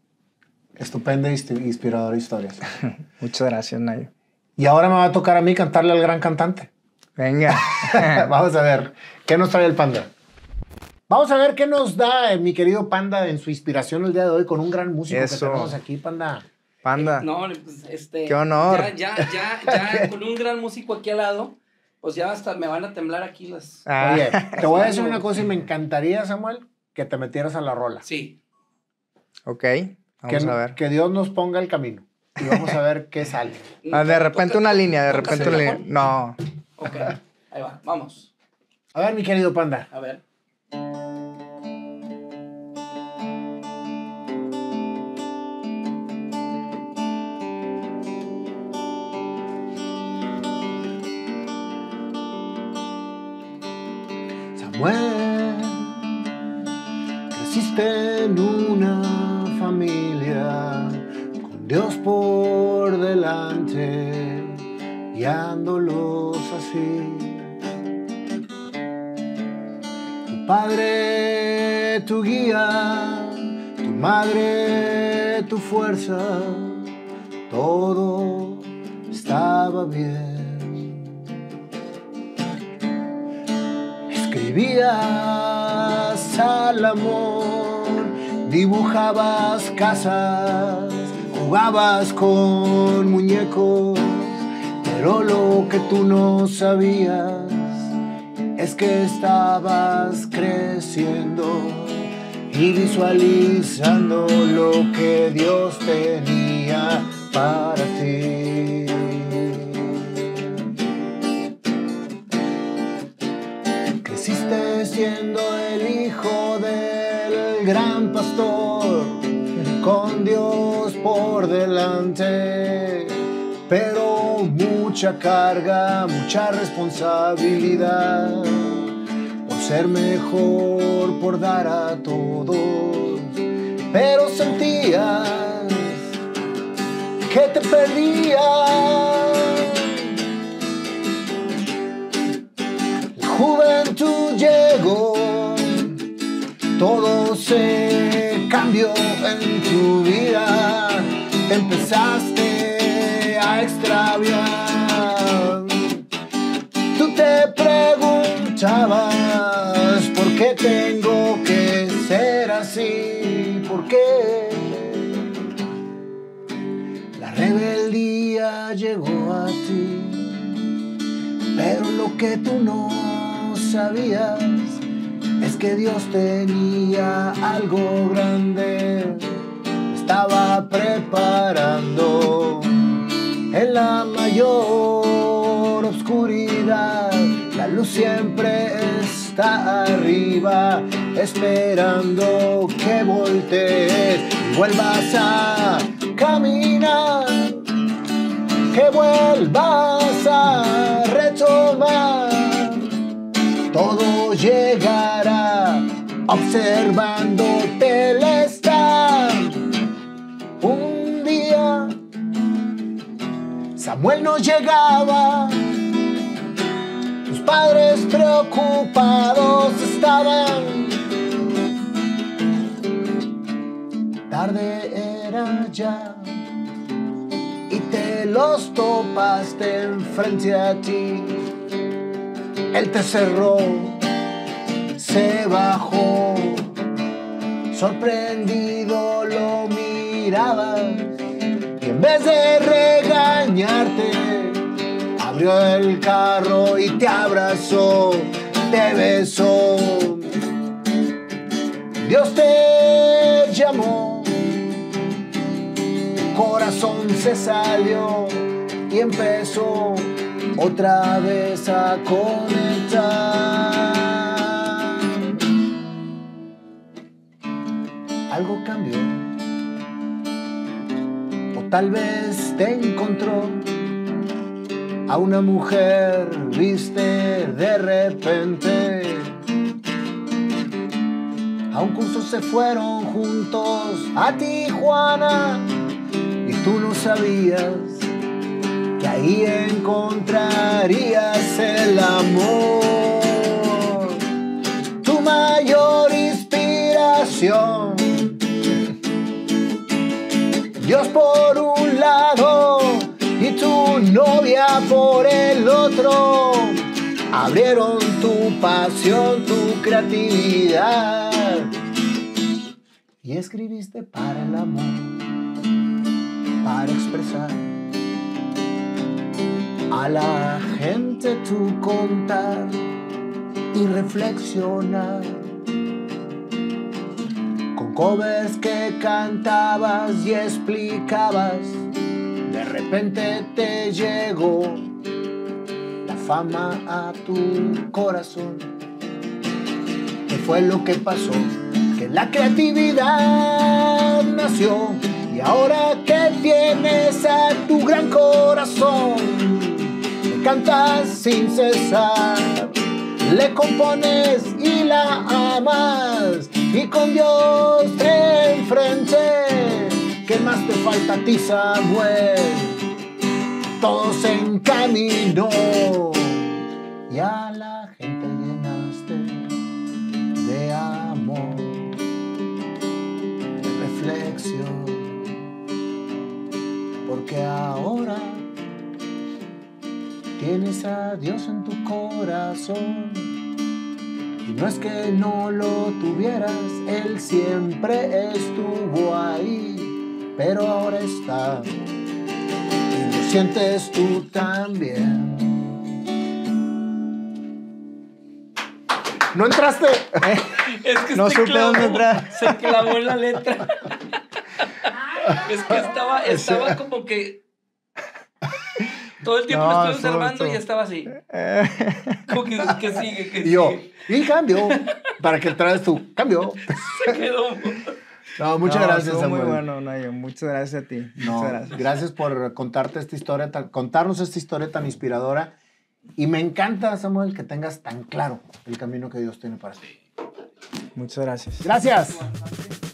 Estupenda e inspiradora historia. [LAUGHS] Muchas gracias, Nayo. Y ahora me va a tocar a mí cantarle al gran cantante. Venga. [LAUGHS] Vamos a ver qué nos trae el panda. Vamos a ver qué nos da eh, mi querido Panda en su inspiración el día de hoy con un gran músico que tenemos aquí, Panda. Panda. Eh, no, pues, este. Qué honor. Ya, ya, ya, [LAUGHS] con un gran músico aquí al lado, pues ya hasta me van a temblar aquí las. Ah. Oye, te voy a decir una cosa y me encantaría, Samuel, que te metieras a la rola. Sí. Ok, vamos a ver. Que Dios nos ponga el camino y vamos a ver qué sale. [LAUGHS] Ah, de repente una línea, de repente una línea. No. Ok, ahí va, vamos. A ver, mi querido panda. A ver. Samuel, resiste. Dios por delante, guiándolos así. Tu padre, tu guía, tu madre, tu fuerza, todo estaba bien. Escribías al amor, dibujabas casas Jugabas con muñecos, pero lo que tú no sabías es que estabas creciendo y visualizando lo que Dios tenía para ti. Creciste siendo el hijo del gran pastor con Dios delante, pero mucha carga, mucha responsabilidad, por ser mejor, por dar a todos, pero sentías que te perdías. La juventud llegó, todo se cambió en tu vida empezaste a extraviar. Tú te preguntabas por qué tengo que ser así, por qué. La rebeldía llegó a ti, pero lo que tú no sabías es que Dios tenía algo grande estaba preparando en la mayor oscuridad. La luz siempre está arriba, esperando que voltees vuelvas a caminar, que vuelvas a retomar. Todo llegará observando observándote un día Samuel no llegaba, tus padres preocupados estaban. Tarde era ya y te los topaste frente a ti. Él te cerró, se bajó, sorprendido lo miraba y en vez de regañarte, abrió el carro y te abrazó, te besó. Dios te llamó, corazón se salió y empezó otra vez a conectar. Algo cambió tal vez te encontró a una mujer, viste de repente. A un curso se fueron juntos a Tijuana y tú no sabías que ahí encontrarías el amor, tu mayor inspiración por un lado y tu novia por el otro. Abrieron tu pasión, tu creatividad. Y escribiste para el amor, para expresar a la gente tu contar y reflexionar covers que cantabas y explicabas. De repente te llegó la fama a tu corazón. ¿Qué fue lo que pasó? Que la creatividad nació y ahora que tienes a tu gran corazón, le cantas sin cesar, le compones y la amas y con Dios te enfrente. ¿Qué más te falta a ti, Samuel? Todo en camino y a la gente llenaste de amor, de reflexión, porque ahora tienes a Dios en tu corazón y no es que no lo tuvieras, él siempre estuvo ahí, pero ahora está. Y lo sientes tú también. No entraste. [LAUGHS] Es que no supe dónde entrar. Se clavó en la letra. [LAUGHS] es que estaba, estaba como que todo el tiempo lo estoy observando y estaba así. [LAUGHS] que, que sigue, que y yo, y cambio, para que traes tu cambio. [LAUGHS] Se quedó. No, muchas gracias, Samuel. Muy Muchas gracias a ti. gracias. gracias. por contarte esta historia, contarnos esta historia tan inspiradora. Y me encanta, Samuel, que tengas tan claro el camino que Dios tiene para ti. Muchas gracias. Gracias.